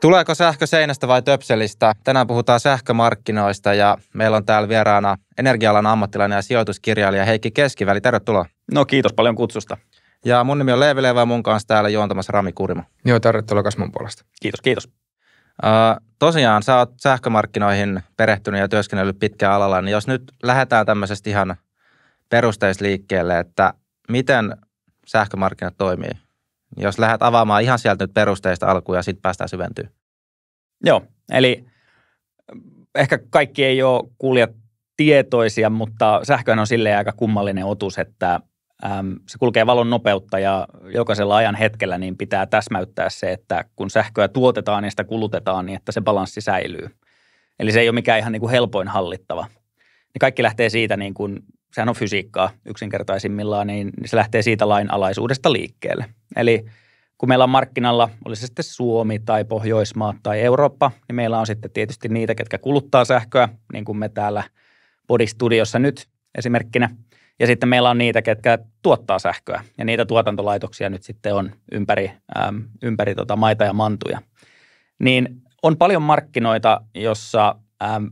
Tuleeko sähkö seinästä vai töpselistä? Tänään puhutaan sähkömarkkinoista ja meillä on täällä vieraana energialan ammattilainen ja sijoituskirjailija Heikki Keskiväli. Tervetuloa. No kiitos paljon kutsusta. Ja mun nimi on Leevi Leva ja mun kanssa täällä juontamassa Rami Kurimo. Joo, tervetuloa kas mun puolesta. Kiitos, kiitos. tosiaan sä oot sähkömarkkinoihin perehtynyt ja työskennellyt pitkään alalla, niin jos nyt lähdetään tämmöisestä ihan perusteisliikkeelle, että miten sähkömarkkinat toimii jos lähdet avaamaan ihan sieltä nyt perusteista alkuun ja sitten päästään syventyyn. Joo, eli eh, ehkä kaikki ei ole kuulijat tietoisia, mutta sähköhän on silleen aika kummallinen otus, että äm, se kulkee valon nopeutta ja jokaisella ajan hetkellä niin pitää täsmäyttää se, että kun sähköä tuotetaan ja sitä kulutetaan, niin että se balanssi säilyy. Eli se ei ole mikään ihan niin kuin helpoin hallittava. Niin kaikki lähtee siitä niin kuin sehän on fysiikkaa yksinkertaisimmillaan, niin se lähtee siitä lainalaisuudesta liikkeelle. Eli kun meillä on markkinalla, oli se sitten Suomi tai Pohjoismaat tai Eurooppa, niin meillä on sitten tietysti niitä, ketkä kuluttaa sähköä, niin kuin me täällä Bodistudiossa nyt esimerkkinä. Ja sitten meillä on niitä, ketkä tuottaa sähköä, ja niitä tuotantolaitoksia nyt sitten on ympäri, äm, ympäri tota maita ja mantuja. Niin on paljon markkinoita, jossa äm,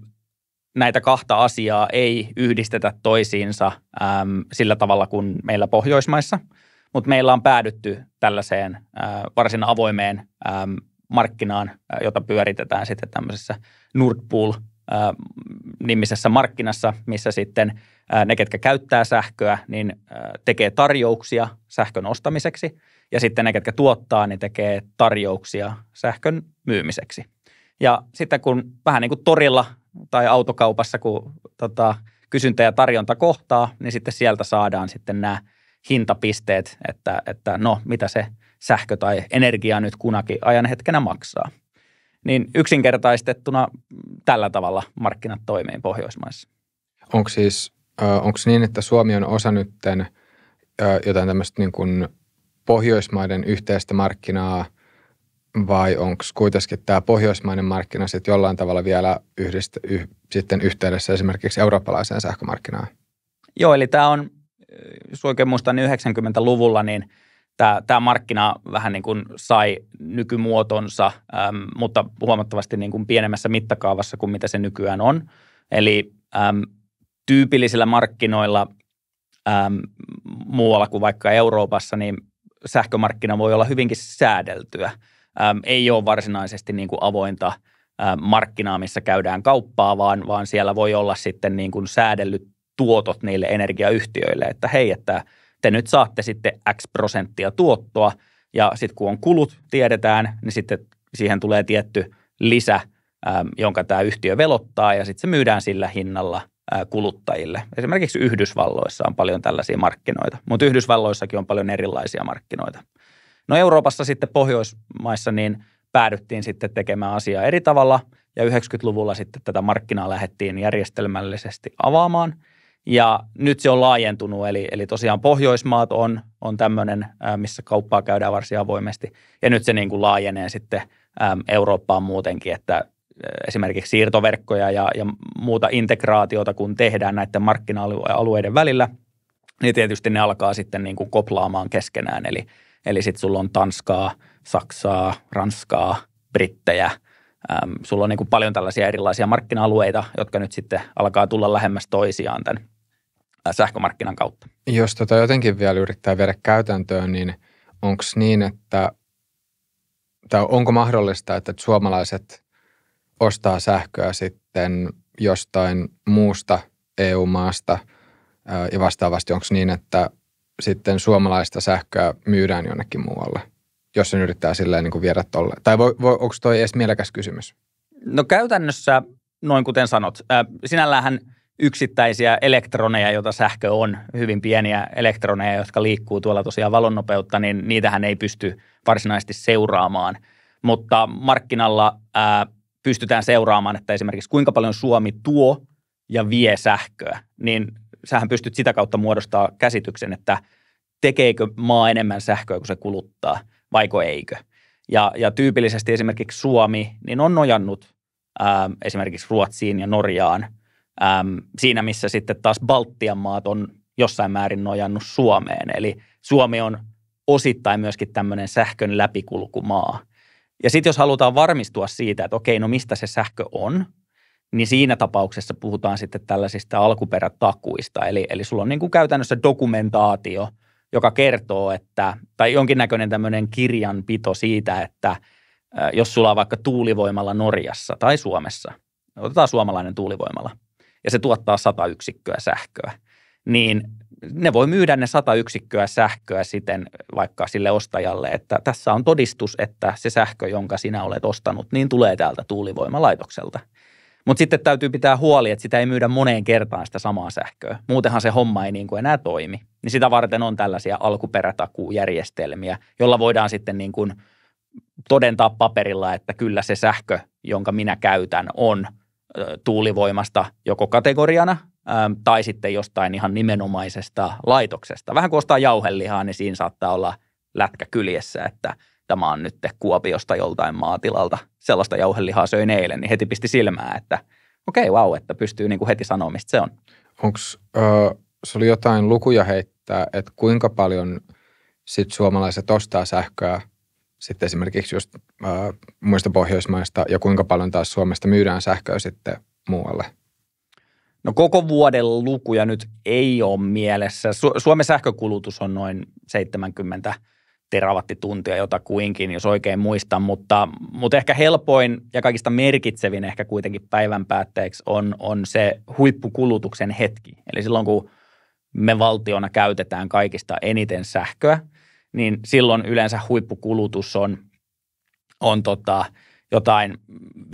näitä kahta asiaa ei yhdistetä toisiinsa äm, sillä tavalla kuin meillä Pohjoismaissa, mutta meillä on päädytty tällaiseen äh, varsin avoimeen äm, markkinaan, äh, jota pyöritetään sitten tämmöisessä Nord Pool äh, nimisessä markkinassa, missä sitten äh, ne, ketkä käyttää sähköä, niin äh, tekee tarjouksia sähkön ostamiseksi ja sitten ne, ketkä tuottaa, niin tekee tarjouksia sähkön myymiseksi. Ja sitten kun vähän niin kuin torilla tai autokaupassa, kun tota, kysyntä ja tarjonta kohtaa, niin sitten sieltä saadaan sitten nämä hintapisteet, että, että no mitä se sähkö tai energia nyt kunakin ajan hetkenä maksaa. Niin yksinkertaistettuna tällä tavalla markkinat toimii Pohjoismaissa. Onko siis, onko niin, että Suomi on osa nytten jotain tämmöistä niin kuin Pohjoismaiden yhteistä markkinaa – vai onko kuitenkin tämä pohjoismainen markkina sitten jollain tavalla vielä yhdistä, yh, sitten yhteydessä esimerkiksi eurooppalaiseen sähkömarkkinaan? Joo, eli tämä on, jos oikein muistan, niin 90-luvulla niin tämä, tämä markkina vähän niin kuin sai nykymuotonsa, äm, mutta huomattavasti niin kuin pienemmässä mittakaavassa kuin mitä se nykyään on. Eli äm, tyypillisillä markkinoilla äm, muualla kuin vaikka Euroopassa, niin sähkömarkkina voi olla hyvinkin säädeltyä – äm, ei ole varsinaisesti niin kuin avointa äm, markkinaa, missä käydään kauppaa, vaan, vaan siellä voi olla sitten niin kuin säädellyt tuotot niille energiayhtiöille, että hei, että te nyt saatte sitten X prosenttia tuottoa, ja sitten kun on kulut, tiedetään, niin sitten siihen tulee tietty lisä, äm, jonka tämä yhtiö velottaa, ja sitten se myydään sillä hinnalla kuluttajille. Esimerkiksi Yhdysvalloissa on paljon tällaisia markkinoita, mutta Yhdysvalloissakin on paljon erilaisia markkinoita. No Euroopassa sitten Pohjoismaissa niin päädyttiin sitten tekemään asiaa eri tavalla ja 90-luvulla sitten tätä markkinaa lähdettiin järjestelmällisesti avaamaan – ja nyt se on laajentunut, eli, eli tosiaan Pohjoismaat on, on tämmöinen, missä kauppaa käydään varsin avoimesti. Ja nyt se niin kuin laajenee sitten Eurooppaan muutenkin, että esimerkiksi siirtoverkkoja ja, ja muuta integraatiota, kun tehdään näiden markkina-alueiden välillä, niin tietysti ne alkaa sitten niin kuin koplaamaan keskenään. Eli Eli sitten sulla on Tanskaa, Saksaa, Ranskaa, Brittejä. sulla on niin kuin paljon tällaisia erilaisia markkina-alueita, jotka nyt sitten alkaa tulla lähemmäs toisiaan tämän sähkömarkkinan kautta. Jos tota jotenkin vielä yrittää viedä käytäntöön, niin onko niin, että tai onko mahdollista, että suomalaiset ostaa sähköä sitten jostain muusta EU-maasta ja vastaavasti onko niin, että sitten suomalaista sähköä myydään jonnekin muualle, jos sen yrittää silleen niin kuin viedä tolle? Tai voi, voi, onko toi edes mielekäs kysymys? No käytännössä, noin kuten sanot, sinällähän yksittäisiä elektroneja, joita sähkö on, hyvin pieniä elektroneja, jotka liikkuu tuolla tosiaan valonnopeutta, niin niitähän ei pysty varsinaisesti seuraamaan. Mutta markkinalla ää, pystytään seuraamaan, että esimerkiksi kuinka paljon Suomi tuo ja vie sähköä, niin sähän pystyt sitä kautta muodostaa käsityksen, että tekeekö maa enemmän sähköä kuin se kuluttaa, vaiko eikö. Ja, ja tyypillisesti esimerkiksi Suomi niin on nojannut ää, esimerkiksi Ruotsiin ja Norjaan ää, siinä, missä sitten taas Baltian maat on jossain määrin nojannut Suomeen. Eli Suomi on osittain myöskin tämmöinen sähkön läpikulkumaa. Ja sitten jos halutaan varmistua siitä, että okei, no mistä se sähkö on – niin siinä tapauksessa puhutaan sitten tällaisista alkuperätakuista. Eli, eli sulla on niin kuin käytännössä dokumentaatio, joka kertoo, että, tai jonkinnäköinen tämmöinen kirjanpito siitä, että jos sulla on vaikka tuulivoimalla Norjassa tai Suomessa, otetaan suomalainen tuulivoimala, ja se tuottaa 100 yksikköä sähköä, niin ne voi myydä ne 100 yksikköä sähköä sitten vaikka sille ostajalle, että tässä on todistus, että se sähkö, jonka sinä olet ostanut, niin tulee täältä tuulivoimalaitokselta – mutta sitten täytyy pitää huoli, että sitä ei myydä moneen kertaan sitä samaa sähköä. Muutenhan se homma ei niin kuin enää toimi. Niin sitä varten on tällaisia alkuperätakuujärjestelmiä, jolla voidaan sitten niin kuin todentaa paperilla, että kyllä se sähkö, jonka minä käytän, on tuulivoimasta joko kategoriana tai sitten jostain ihan nimenomaisesta laitoksesta. Vähän kuin ostaa jauhelihaa, niin siinä saattaa olla lätkä kyljessä, että – ottamaan nyt Kuopiosta joltain maatilalta sellaista jauhelihaa söin eilen, niin heti pisti silmää, että okei, okay, vau, wow, että pystyy niin kuin heti sanoa, mistä se on. Onko äh, se oli jotain lukuja heittää, että kuinka paljon sit suomalaiset ostaa sähköä sitten esimerkiksi just äh, muista Pohjoismaista ja kuinka paljon taas Suomesta myydään sähköä sitten muualle? No koko vuoden lukuja nyt ei ole mielessä. Su- Suomen sähkökulutus on noin 70 terawattituntia jotakuinkin, jos oikein muistan, mutta, mutta ehkä helpoin ja kaikista merkitsevin ehkä kuitenkin päivän päätteeksi on, on se huippukulutuksen hetki. Eli silloin kun me valtiona käytetään kaikista eniten sähköä, niin silloin yleensä huippukulutus on, on tota, jotain 15-16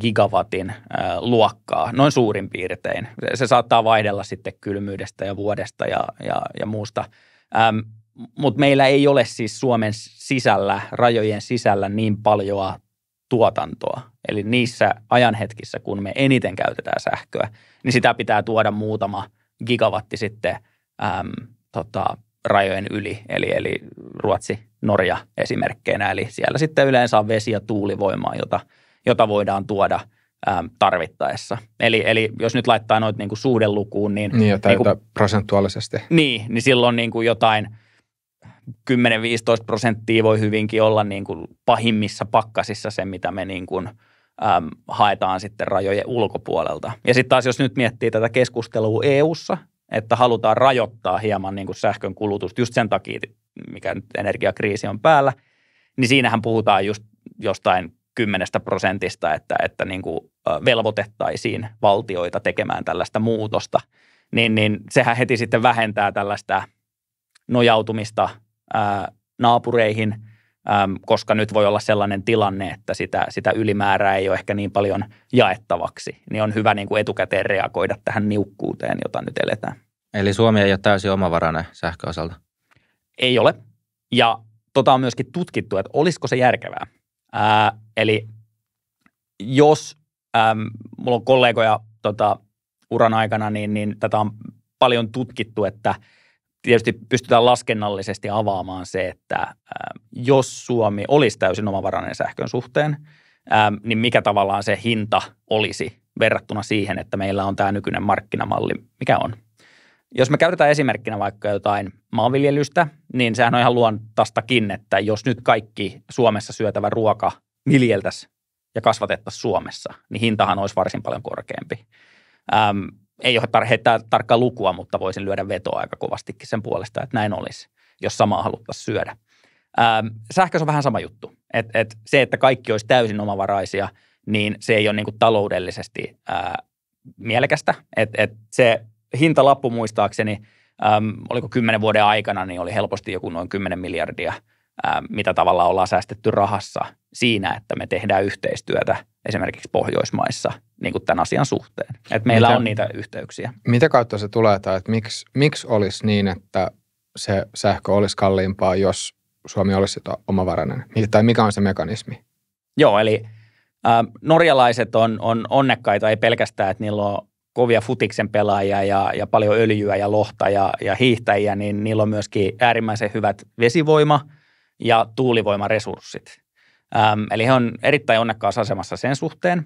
gigawatin luokkaa, noin suurin piirtein. Se, se saattaa vaihdella sitten kylmyydestä ja vuodesta ja, ja, ja muusta. Ähm, mutta meillä ei ole siis Suomen sisällä, rajojen sisällä niin paljoa tuotantoa. Eli niissä ajanhetkissä, kun me eniten käytetään sähköä, niin sitä pitää tuoda muutama gigawatti sitten äm, tota, rajojen yli, eli, eli Ruotsi, Norja esimerkkeinä. Eli siellä sitten yleensä on vesi- ja tuulivoimaa, jota, jota voidaan tuoda äm, tarvittaessa. Eli, eli jos nyt laittaa noita niin kuin suhdelukuun, niin... Niin, jotain, kuin, prosentuaalisesti. Niin, niin silloin niin kuin jotain – 10-15 prosenttia voi hyvinkin olla niin kuin pahimmissa pakkasissa se, mitä me niin kuin, äm, haetaan sitten rajojen ulkopuolelta. Ja sitten taas jos nyt miettii tätä keskustelua EU:ssa, että halutaan rajoittaa hieman niin kuin sähkön kulutusta just sen takia, mikä nyt energiakriisi on päällä, niin siinähän puhutaan just jostain kymmenestä prosentista, että, että niin kuin velvoitettaisiin valtioita tekemään tällaista muutosta, niin, niin sehän heti sitten vähentää tällaista nojautumista naapureihin, koska nyt voi olla sellainen tilanne, että sitä, sitä ylimäärää ei ole ehkä niin paljon jaettavaksi, niin on hyvä niin kuin etukäteen reagoida tähän niukkuuteen, jota nyt eletään. Eli Suomi ei ole täysin omavarainen sähköosalta? Ei ole. Ja tota on myöskin tutkittu, että olisiko se järkevää. Ää, eli jos äm, mulla on kollegoja tota, uran aikana, niin, niin tätä on paljon tutkittu, että – tietysti pystytään laskennallisesti avaamaan se, että jos Suomi olisi täysin omavarainen sähkön suhteen, niin mikä tavallaan se hinta olisi verrattuna siihen, että meillä on tämä nykyinen markkinamalli, mikä on. Jos me käytetään esimerkkinä vaikka jotain maanviljelystä, niin sehän on ihan luontaistakin, että jos nyt kaikki Suomessa syötävä ruoka viljeltäisiin ja kasvatettaisiin Suomessa, niin hintahan olisi varsin paljon korkeampi ei ole tar- heittää tarkkaa lukua, mutta voisin lyödä vetoa aika kovastikin sen puolesta, että näin olisi, jos samaa haluttaisiin syödä. Sähkö sähkössä on vähän sama juttu. Et, et se, että kaikki olisi täysin omavaraisia, niin se ei ole niinku taloudellisesti ää, äh, mielekästä. Et, et se hintalappu muistaakseni, äm, oliko kymmenen vuoden aikana, niin oli helposti joku noin 10 miljardia – mitä tavalla ollaan säästetty rahassa siinä, että me tehdään yhteistyötä esimerkiksi Pohjoismaissa niin kuin tämän asian suhteen. Et meillä mitä, on niitä yhteyksiä. Mitä kautta se tulee tai että miksi, miksi olisi niin, että se sähkö olisi kalliimpaa, jos Suomi olisi omavarainen? Tai mikä on se mekanismi? Joo, eli ä, norjalaiset on, on onnekkaita ei pelkästään, että niillä on kovia futiksen pelaajia ja, ja paljon öljyä ja lohta ja, ja hiihtäjiä, niin niillä on myöskin äärimmäisen hyvät vesivoima- ja tuulivoimaresurssit. eli he on erittäin onnekkaassa asemassa sen suhteen.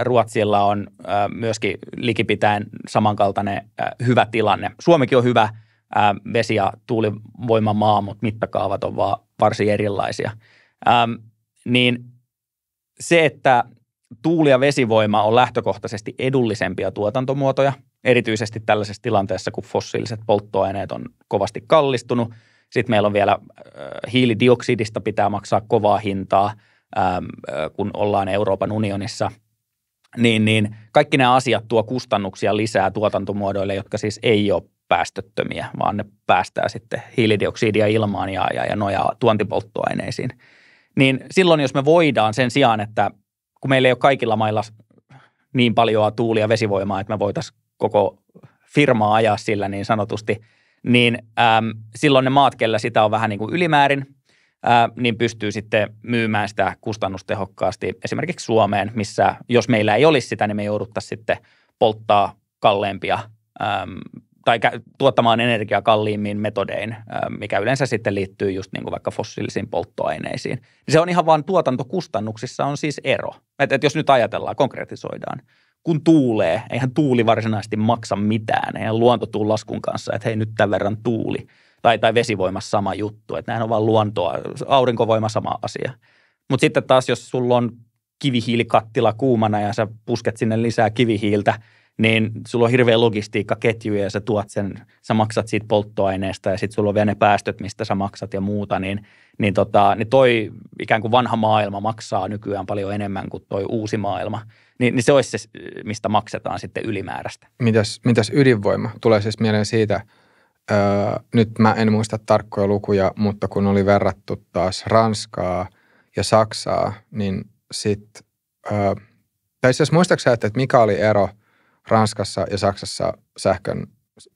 Ruotsilla on myöskin likipitäen samankaltainen hyvä tilanne. Suomikin on hyvä vesi- ja tuulivoimamaa, mutta mittakaavat on vaan varsin erilaisia. niin se, että tuuli- ja vesivoima on lähtökohtaisesti edullisempia tuotantomuotoja, erityisesti tällaisessa tilanteessa, kun fossiiliset polttoaineet on kovasti kallistunut – sitten meillä on vielä hiilidioksidista pitää maksaa kovaa hintaa, kun ollaan Euroopan unionissa. Niin, niin kaikki nämä asiat tuo kustannuksia lisää tuotantomuodoille, jotka siis ei ole päästöttömiä, vaan ne päästää sitten hiilidioksidia ilmaan ja, ja, ja nojaa tuontipolttoaineisiin. Niin silloin, jos me voidaan sen sijaan, että kun meillä ei ole kaikilla mailla niin paljon tuulia vesivoimaa, että me voitaisiin koko firmaa ajaa sillä niin sanotusti – niin äm, silloin ne maat, kellä sitä on vähän niin kuin ylimäärin, ää, niin pystyy sitten myymään sitä kustannustehokkaasti esimerkiksi Suomeen, missä jos meillä ei olisi sitä, niin me jouduttaisiin sitten polttaa kalleimpia äm, tai tuottamaan energiaa kalliimmin metodein, mikä yleensä sitten liittyy just niin kuin vaikka fossiilisiin polttoaineisiin. Se on ihan vaan tuotantokustannuksissa on siis ero. Että et jos nyt ajatellaan, konkretisoidaan – kun tuulee, eihän tuuli varsinaisesti maksa mitään, eihän luonto tuu laskun kanssa, että hei nyt tämän verran tuuli. Tai, tai vesivoimassa sama juttu, että näin on vaan luontoa, aurinkovoima sama asia. Mutta sitten taas, jos sulla on kivihiilikattila kuumana ja sä pusket sinne lisää kivihiiltä, niin sulla on hirveä logistiikkaketju ja sä tuot sen, sä maksat siitä polttoaineesta ja sitten sulla on vielä ne päästöt, mistä sä maksat ja muuta, niin, niin, tota, niin toi ikään kuin vanha maailma maksaa nykyään paljon enemmän kuin toi uusi maailma. Niin, niin se olisi se, mistä maksetaan sitten ylimääräistä. Mitäs, mitäs ydinvoima? Tulee siis mieleen siitä, öö, nyt mä en muista tarkkoja lukuja, mutta kun oli verrattu taas Ranskaa ja Saksaa, niin sitten, öö, tai siis muistaakseni, että mikä oli ero Ranskassa ja Saksassa sähkön,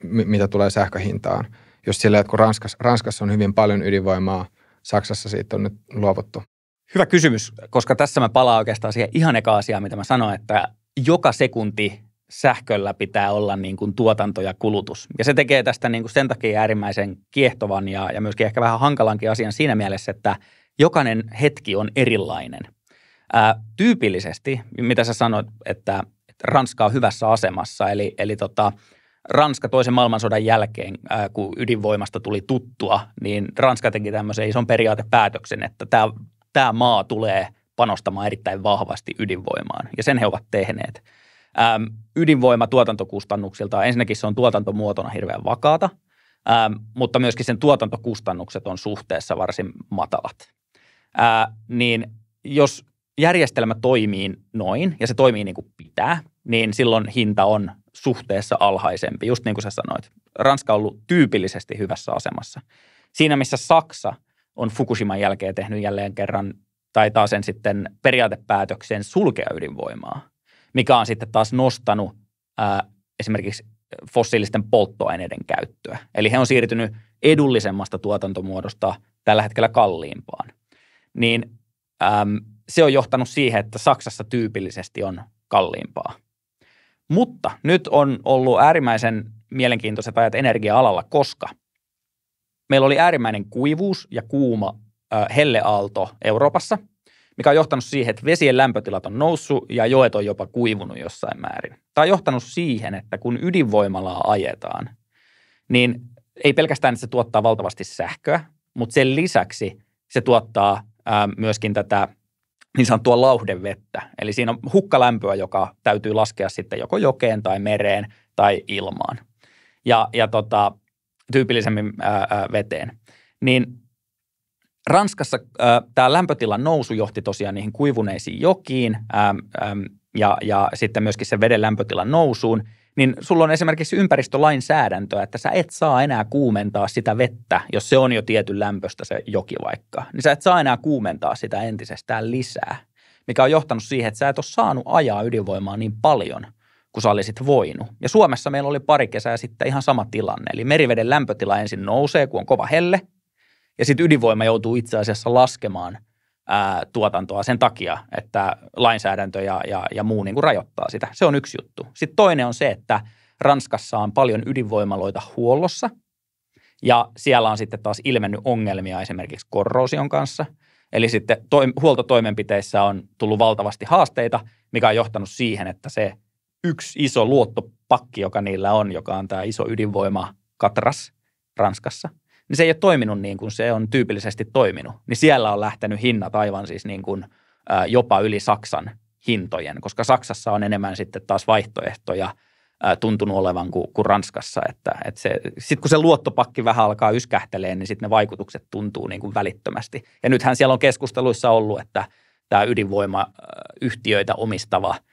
mitä tulee sähköhintaan? Just silleen, että kun Ranskassa, Ranskassa on hyvin paljon ydinvoimaa, Saksassa siitä on nyt luovuttu. Hyvä kysymys, koska tässä mä palaan oikeastaan siihen ihan eka asiaan, mitä mä sanoin, että joka sekunti sähköllä pitää olla niin kuin tuotanto ja kulutus. Ja se tekee tästä niin kuin sen takia äärimmäisen kiehtovan ja, ja myöskin ehkä vähän hankalankin asian siinä mielessä, että jokainen hetki on erilainen. Ää, tyypillisesti, mitä sä sanoit, että, että Ranska on hyvässä asemassa, eli, eli tota, Ranska toisen maailmansodan jälkeen, ää, kun ydinvoimasta tuli tuttua, niin Ranska teki tämmöisen ison periaatepäätöksen, että tämä tämä maa tulee panostamaan erittäin vahvasti ydinvoimaan, ja sen he ovat tehneet. Ähm, ydinvoima tuotantokustannuksilta, ensinnäkin se on tuotantomuotona hirveän vakaata, ähm, mutta myöskin sen tuotantokustannukset on suhteessa varsin matalat. Äh, niin jos järjestelmä toimii noin, ja se toimii niin kuin pitää, niin silloin hinta on suhteessa alhaisempi, just niin kuin sä sanoit. Ranska on ollut tyypillisesti hyvässä asemassa. Siinä missä Saksa on Fukushiman jälkeen tehnyt jälleen kerran tai taas sen sitten periaatepäätöksen sulkea ydinvoimaa, mikä on sitten taas nostanut ää, esimerkiksi fossiilisten polttoaineiden käyttöä. Eli he on siirtynyt edullisemmasta tuotantomuodosta tällä hetkellä kalliimpaan. Niin äm, se on johtanut siihen, että Saksassa tyypillisesti on kalliimpaa. Mutta nyt on ollut äärimmäisen mielenkiintoiset ajat energia-alalla, koska – meillä oli äärimmäinen kuivuus ja kuuma helleaalto Euroopassa, mikä on johtanut siihen, että vesien lämpötilat on noussut ja joet on jopa kuivunut jossain määrin. Tämä on johtanut siihen, että kun ydinvoimalaa ajetaan, niin ei pelkästään, että se tuottaa valtavasti sähköä, mutta sen lisäksi se tuottaa myöskin tätä niin sanottua lauhdevettä. Eli siinä on hukkalämpöä, joka täytyy laskea sitten joko jokeen tai mereen tai ilmaan. Ja, ja tota, tyypillisemmin ää, ää, veteen, niin Ranskassa tämä lämpötilan nousu johti tosiaan niihin kuivuneisiin jokiin ää, ää, ja, ja sitten myöskin se veden lämpötilan nousuun, niin sulla on esimerkiksi ympäristölainsäädäntöä, että sä et saa enää kuumentaa sitä vettä, jos se on jo tietyn lämpöstä se joki vaikka, niin sä et saa enää kuumentaa sitä entisestään lisää, mikä on johtanut siihen, että sä et ole saanut ajaa ydinvoimaa niin paljon, kun sä olisit voinut. Ja Suomessa meillä oli pari kesää sitten ihan sama tilanne. Eli meriveden lämpötila ensin nousee, kun on kova helle, ja sitten ydinvoima joutuu itse asiassa laskemaan ää, tuotantoa sen takia, että lainsäädäntö ja, ja, ja muu niin kuin rajoittaa sitä. Se on yksi juttu. Sitten toinen on se, että Ranskassa on paljon ydinvoimaloita huollossa, ja siellä on sitten taas ilmennyt ongelmia esimerkiksi korrosion kanssa. Eli sitten toi, huoltotoimenpiteissä on tullut valtavasti haasteita, mikä on johtanut siihen, että se – yksi iso luottopakki, joka niillä on, joka on tämä iso ydinvoima Katras Ranskassa, niin se ei ole toiminut niin kuin se on tyypillisesti toiminut. Niin siellä on lähtenyt hinnat aivan siis niin kuin, jopa yli Saksan hintojen, koska Saksassa on enemmän sitten taas vaihtoehtoja tuntunut olevan kuin, kuin Ranskassa. Että, että se, sitten kun se luottopakki vähän alkaa yskähteleen, niin sitten ne vaikutukset tuntuu niin kuin välittömästi. Ja nythän siellä on keskusteluissa ollut, että tämä ydinvoimayhtiöitä omistava –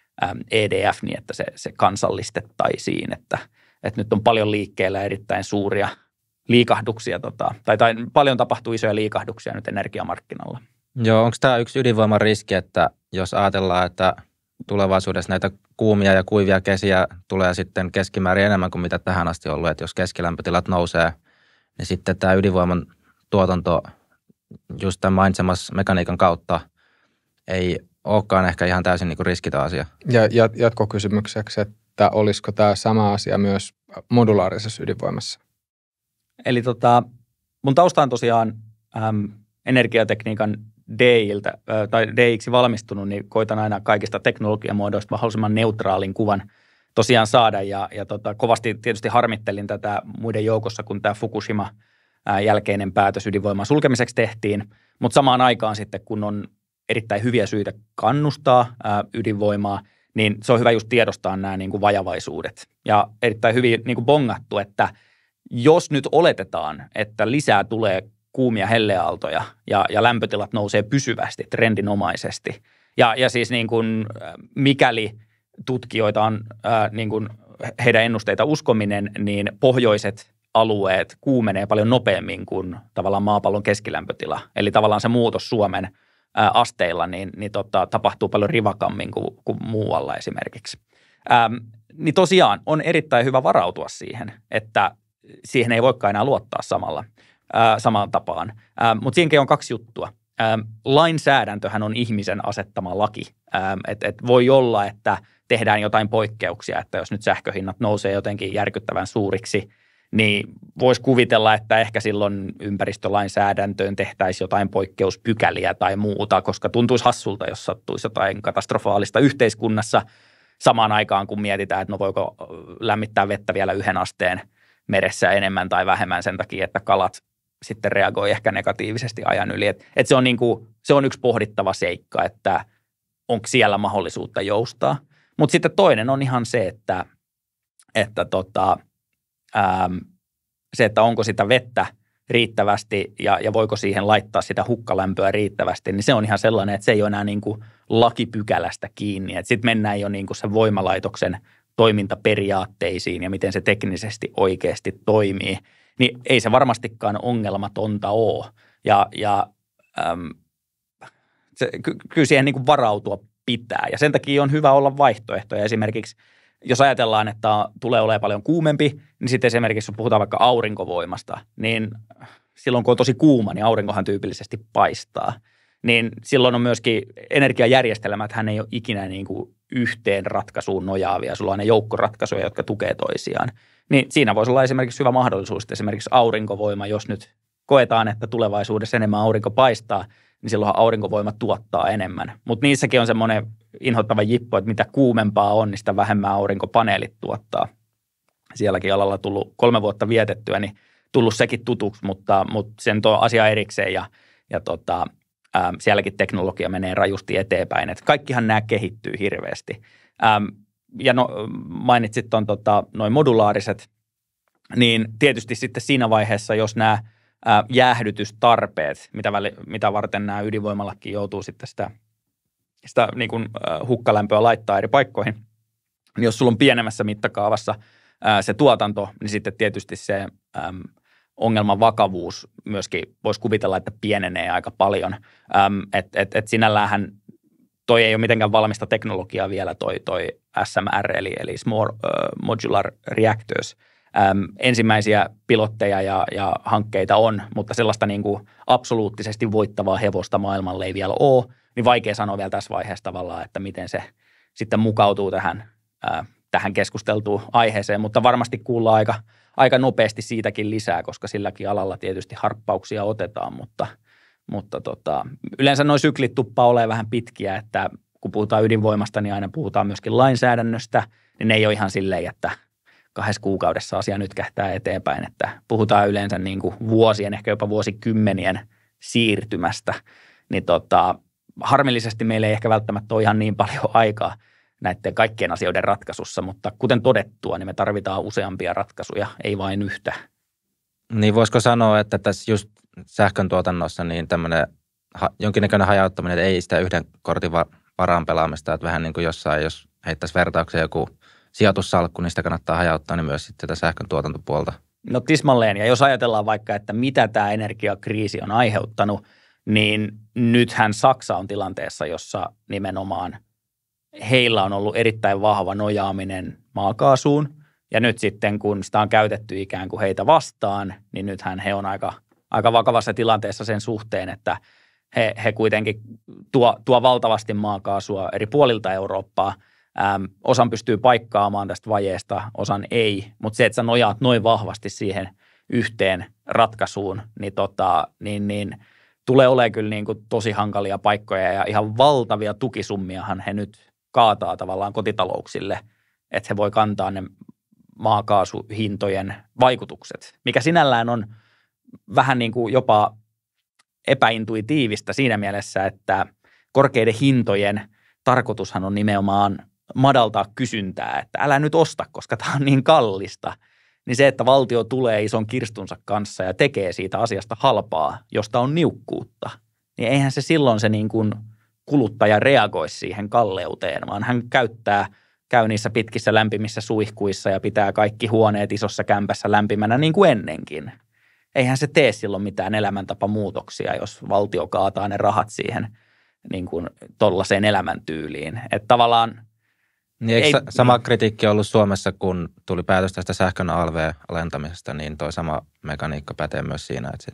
EDF niin, että se, se kansallistettaisiin, että, että nyt on paljon liikkeellä erittäin suuria liikahduksia, tota, tai, tai paljon tapahtuu isoja liikahduksia nyt energiamarkkinalla. Joo, onko tämä yksi ydinvoiman riski, että jos ajatellaan, että tulevaisuudessa näitä kuumia ja kuivia kesiä tulee sitten keskimäärin enemmän kuin mitä tähän asti on ollut, että jos keskilämpötilat nousee, niin sitten tämä ydinvoiman tuotanto just tämän mainitsemassa mekaniikan kautta ei olekaan ehkä ihan täysin niin kuin riskitä asia. Ja jatkokysymykseksi, että olisiko tämä sama asia myös modulaarisessa ydinvoimassa? Eli tota, mun tausta on tosiaan äm, energiatekniikan DIltä, äh, tai DIksi valmistunut, niin koitan aina kaikista teknologiamuodoista mahdollisimman neutraalin kuvan tosiaan saada. Ja, ja tota, kovasti tietysti harmittelin tätä muiden joukossa, kun tämä Fukushima – jälkeinen päätös ydinvoiman sulkemiseksi tehtiin, mutta samaan aikaan sitten kun on erittäin hyviä syitä kannustaa ää, ydinvoimaa, niin se on hyvä just tiedostaa nämä niin kuin vajavaisuudet. Ja erittäin hyvin niin kuin bongattu, että jos nyt oletetaan, että lisää tulee kuumia helleaaltoja ja, ja lämpötilat nousee pysyvästi, trendinomaisesti, ja, ja siis niin kuin, mikäli tutkijoita on ää, niin kuin heidän ennusteita uskominen, niin pohjoiset alueet kuumenee paljon nopeammin kuin tavallaan maapallon keskilämpötila. Eli tavallaan se muutos Suomen – asteilla, niin, niin tota, tapahtuu paljon rivakammin kuin, kuin muualla esimerkiksi. Ähm, niin tosiaan on erittäin hyvä varautua siihen, että siihen ei voikaan enää luottaa samalla, äh, samaan tapaan. Ähm, mutta siihenkin on kaksi juttua. Ähm, lainsäädäntöhän on ihmisen asettama laki. Ähm, et, et voi olla, että tehdään jotain poikkeuksia, että jos nyt sähköhinnat nousee jotenkin järkyttävän suuriksi – niin voisi kuvitella, että ehkä silloin ympäristölainsäädäntöön tehtäisiin jotain poikkeuspykäliä tai muuta, koska tuntuisi hassulta, jos sattuisi jotain katastrofaalista yhteiskunnassa samaan aikaan, kun mietitään, että no voiko lämmittää vettä vielä yhden asteen meressä enemmän tai vähemmän sen takia, että kalat sitten reagoi ehkä negatiivisesti ajan yli. Et, et se, on niinku, se on yksi pohdittava seikka, että onko siellä mahdollisuutta joustaa. Mutta sitten toinen on ihan se, että, että tota – ähm, se, että onko sitä vettä riittävästi ja, ja voiko siihen laittaa sitä hukkalämpöä riittävästi, niin se on ihan sellainen, että se ei ole enää niin kuin lakipykälästä kiinni. Sitten mennään jo niin kuin sen voimalaitoksen toimintaperiaatteisiin ja miten se teknisesti oikeasti toimii. Niin ei se varmastikaan ongelmatonta ole. Ja, ja äm, se, ky- kyllä siihen niin kuin varautua pitää. Ja sen takia on hyvä olla vaihtoehtoja. Esimerkiksi – jos ajatellaan, että tulee olemaan paljon kuumempi, niin sitten esimerkiksi, jos puhutaan vaikka aurinkovoimasta, niin silloin kun on tosi kuuma, niin aurinkohan tyypillisesti paistaa. Niin silloin on myöskin energiajärjestelmät, hän ei ole ikinä niin kuin yhteen ratkaisuun nojaavia. Sulla on ne joukkoratkaisuja, jotka tukee toisiaan. Niin siinä voisi olla esimerkiksi hyvä mahdollisuus, että esimerkiksi aurinkovoima, jos nyt koetaan, että tulevaisuudessa enemmän aurinko paistaa, niin silloinhan aurinkovoima tuottaa enemmän. Mutta niissäkin on semmoinen inhottava jippo, että mitä kuumempaa on, niin sitä vähemmän aurinkopaneelit tuottaa. Sielläkin alalla tullut kolme vuotta vietettyä, niin tullut sekin tutuksi, mutta, mutta sen tuo asia erikseen ja, ja tota, ää, sielläkin teknologia menee rajusti eteenpäin. Et kaikkihan nämä kehittyy hirveästi. Ää, ja no, mainitsit tota, noin modulaariset, niin tietysti sitten siinä vaiheessa, jos nämä – jäähdytystarpeet, mitä, väli, mitä varten nämä ydinvoimallakin joutuu sitten sitä, sitä niin kuin, äh, hukkalämpöä laittaa eri paikkoihin. Niin jos sulla on pienemmässä mittakaavassa äh, se tuotanto, niin sitten tietysti se ähm, ongelman vakavuus myöskin voisi kuvitella, että pienenee aika paljon. Ähm, et, et, et sinällähän toi ei ole mitenkään valmista teknologiaa vielä toi, toi SMR eli, eli Small Modular Reactors – äm, ensimmäisiä pilotteja ja, ja hankkeita on, mutta sellaista niin kuin absoluuttisesti voittavaa hevosta maailmalle ei vielä ole, niin vaikea sanoa vielä tässä vaiheessa tavallaan, että miten se sitten mukautuu tähän, ää, tähän keskusteltuun aiheeseen, mutta varmasti kuullaan aika, aika nopeasti siitäkin lisää, koska silläkin alalla tietysti harppauksia otetaan, mutta, mutta tota, yleensä noin syklit tuppaa olemaan vähän pitkiä, että kun puhutaan ydinvoimasta, niin aina puhutaan myöskin lainsäädännöstä, niin ne ei ole ihan silleen, että – kahdessa kuukaudessa asia nyt kähtää eteenpäin, että puhutaan yleensä niin kuin vuosien, ehkä jopa vuosikymmenien siirtymästä, niin tota, harmillisesti meillä ei ehkä välttämättä ole ihan niin paljon aikaa näiden kaikkien asioiden ratkaisussa, mutta kuten todettua, niin me tarvitaan useampia ratkaisuja, ei vain yhtä. Niin voisiko sanoa, että tässä just sähkön tuotannossa niin tämmöinen ha, jonkinnäköinen hajauttaminen, että ei sitä yhden kortin varaan pelaamista, että vähän niin kuin jossain, jos heittäisi vertauksia joku – sijoitussalkku, niin sitä kannattaa hajauttaa niin myös sitten tätä sähkön tuotantopuolta. No tismalleen, ja jos ajatellaan vaikka, että mitä tämä energiakriisi on aiheuttanut, niin nythän Saksa on tilanteessa, jossa nimenomaan heillä on ollut erittäin vahva nojaaminen maakaasuun, ja nyt sitten kun sitä on käytetty ikään kuin heitä vastaan, niin nythän he on aika, aika vakavassa tilanteessa sen suhteen, että he, he kuitenkin tuo, tuo valtavasti maakaasua eri puolilta Eurooppaa – äm, osan pystyy paikkaamaan tästä vajeesta, osan ei, mutta se, että sä nojaat noin vahvasti siihen yhteen ratkaisuun, niin, tota, niin, niin tulee olemaan kyllä niin kuin tosi hankalia paikkoja ja ihan valtavia tukisummiahan he nyt kaataa tavallaan kotitalouksille, että he voi kantaa ne maakaasuhintojen vaikutukset, mikä sinällään on vähän niin kuin jopa epäintuitiivista siinä mielessä, että korkeiden hintojen tarkoitushan on nimenomaan madaltaa kysyntää, että älä nyt osta, koska tämä on niin kallista, niin se, että valtio tulee ison kirstunsa kanssa ja tekee siitä asiasta halpaa, josta on niukkuutta, niin eihän se silloin se niin kuin kuluttaja reagoi siihen kalleuteen, vaan hän käyttää, käy niissä pitkissä lämpimissä suihkuissa ja pitää kaikki huoneet isossa kämpässä lämpimänä niin kuin ennenkin. Eihän se tee silloin mitään elämäntapamuutoksia, jos valtio kaataa ne rahat siihen niin kuin tollaiseen elämäntyyliin. Että tavallaan – niin eikö ei, sama kritiikki ollut Suomessa, kun tuli päätös tästä sähkön ALV-alentamisesta, niin tuo sama mekaniikka pätee myös siinä, että se...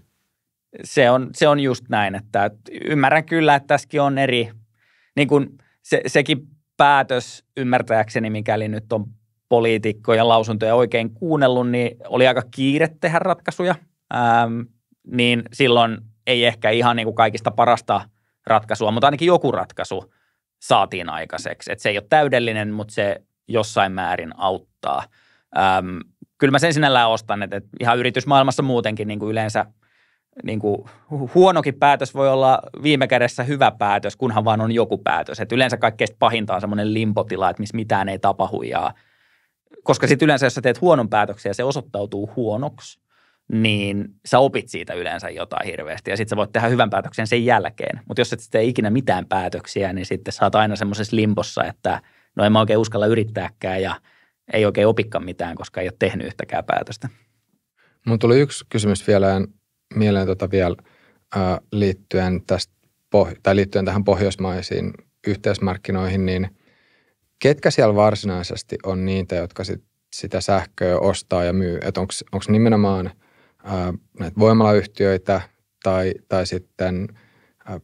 Se on, se on just näin, että ymmärrän kyllä, että tässäkin on eri, niin kuin se, sekin päätös ymmärtääkseni, mikäli nyt on poliitikkojen lausuntoja oikein kuunnellut, niin oli aika kiire tehdä ratkaisuja, ähm, niin silloin ei ehkä ihan niin kuin kaikista parasta ratkaisua, mutta ainakin joku ratkaisu – saatiin aikaiseksi. Et se ei ole täydellinen, mutta se jossain määrin auttaa. Öm, kyllä mä sen sinällään ostan, että, et ihan yritysmaailmassa muutenkin niin kuin yleensä niin kuin huonokin päätös voi olla viime kädessä hyvä päätös, kunhan vaan on joku päätös. Et yleensä kaikkein pahinta on semmoinen limpotila, että missä mitään ei tapahdu ja koska sitten yleensä, jos sä teet huonon päätöksen ja se osoittautuu huonoksi, niin sä opit siitä yleensä jotain hirveästi ja sitten sä voit tehdä hyvän päätöksen sen jälkeen. Mutta jos et tee ikinä mitään päätöksiä, niin sitten sä oot aina semmoisessa limpossa, että no en mä oikein uskalla yrittääkään ja ei oikein opikaan mitään, koska ei ole tehnyt yhtäkään päätöstä. Mun tuli yksi kysymys vielä mieleen tota vielä äh, liittyen, tästä, poh- tai liittyen tähän pohjoismaisiin yhteismarkkinoihin, niin ketkä siellä varsinaisesti on niitä, jotka sit sitä sähköä ostaa ja myy? Että onko nimenomaan – näitä voimalayhtiöitä tai, tai sitten ää,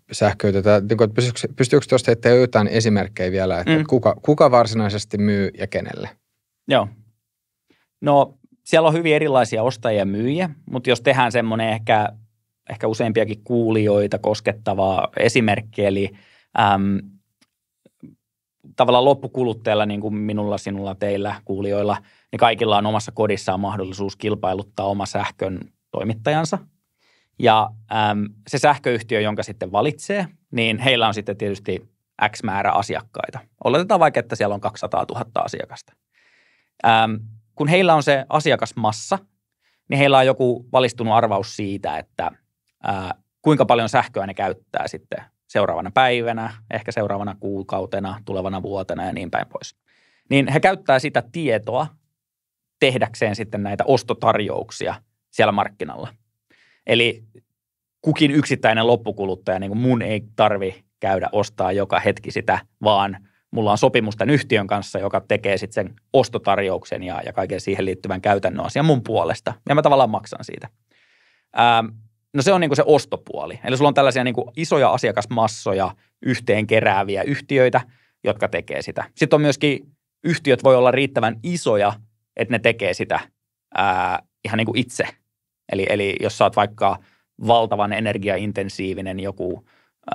Niin pystyykö tuosta heittämään jotain esimerkkejä vielä, että mm. kuka, kuka varsinaisesti myy ja kenelle? Joo. No siellä on hyvin erilaisia ostajia ja myyjiä, mutta jos tehdään semmoinen ehkä, ehkä useampiakin kuulijoita koskettava esimerkki, eli äm, tavallaan loppukuluttajalla, niin kuin minulla, sinulla, teillä, kuulijoilla – niin kaikilla on omassa kodissaan mahdollisuus kilpailuttaa oma sähkön toimittajansa. Ja äm, se sähköyhtiö, jonka sitten valitsee, niin heillä on sitten tietysti X määrä asiakkaita. Oletetaan vaikka, että siellä on 200 000 asiakasta. Äm, kun heillä on se asiakasmassa, niin heillä on joku valistunut arvaus siitä, että ää, kuinka paljon sähköä ne käyttää sitten seuraavana päivänä, ehkä seuraavana kuukautena, tulevana vuotena ja niin päin pois. Niin he käyttää sitä tietoa tehdäkseen sitten näitä ostotarjouksia siellä markkinalla. Eli kukin yksittäinen loppukuluttaja, niin kuin mun ei tarvi käydä ostaa joka hetki sitä, vaan mulla on sopimus tämän yhtiön kanssa, joka tekee sitten sen ostotarjouksen ja, ja kaiken siihen liittyvän käytännön asian mun puolesta. Ja mä tavallaan maksan siitä. Ähm, no se on niin kuin se ostopuoli. Eli sulla on tällaisia niin kuin isoja asiakasmassoja, yhteen kerääviä yhtiöitä, jotka tekee sitä. Sitten on myöskin yhtiöt voi olla riittävän isoja – että ne tekee sitä ää, ihan niin kuin itse. Eli, eli jos sä oot vaikka valtavan energiaintensiivinen joku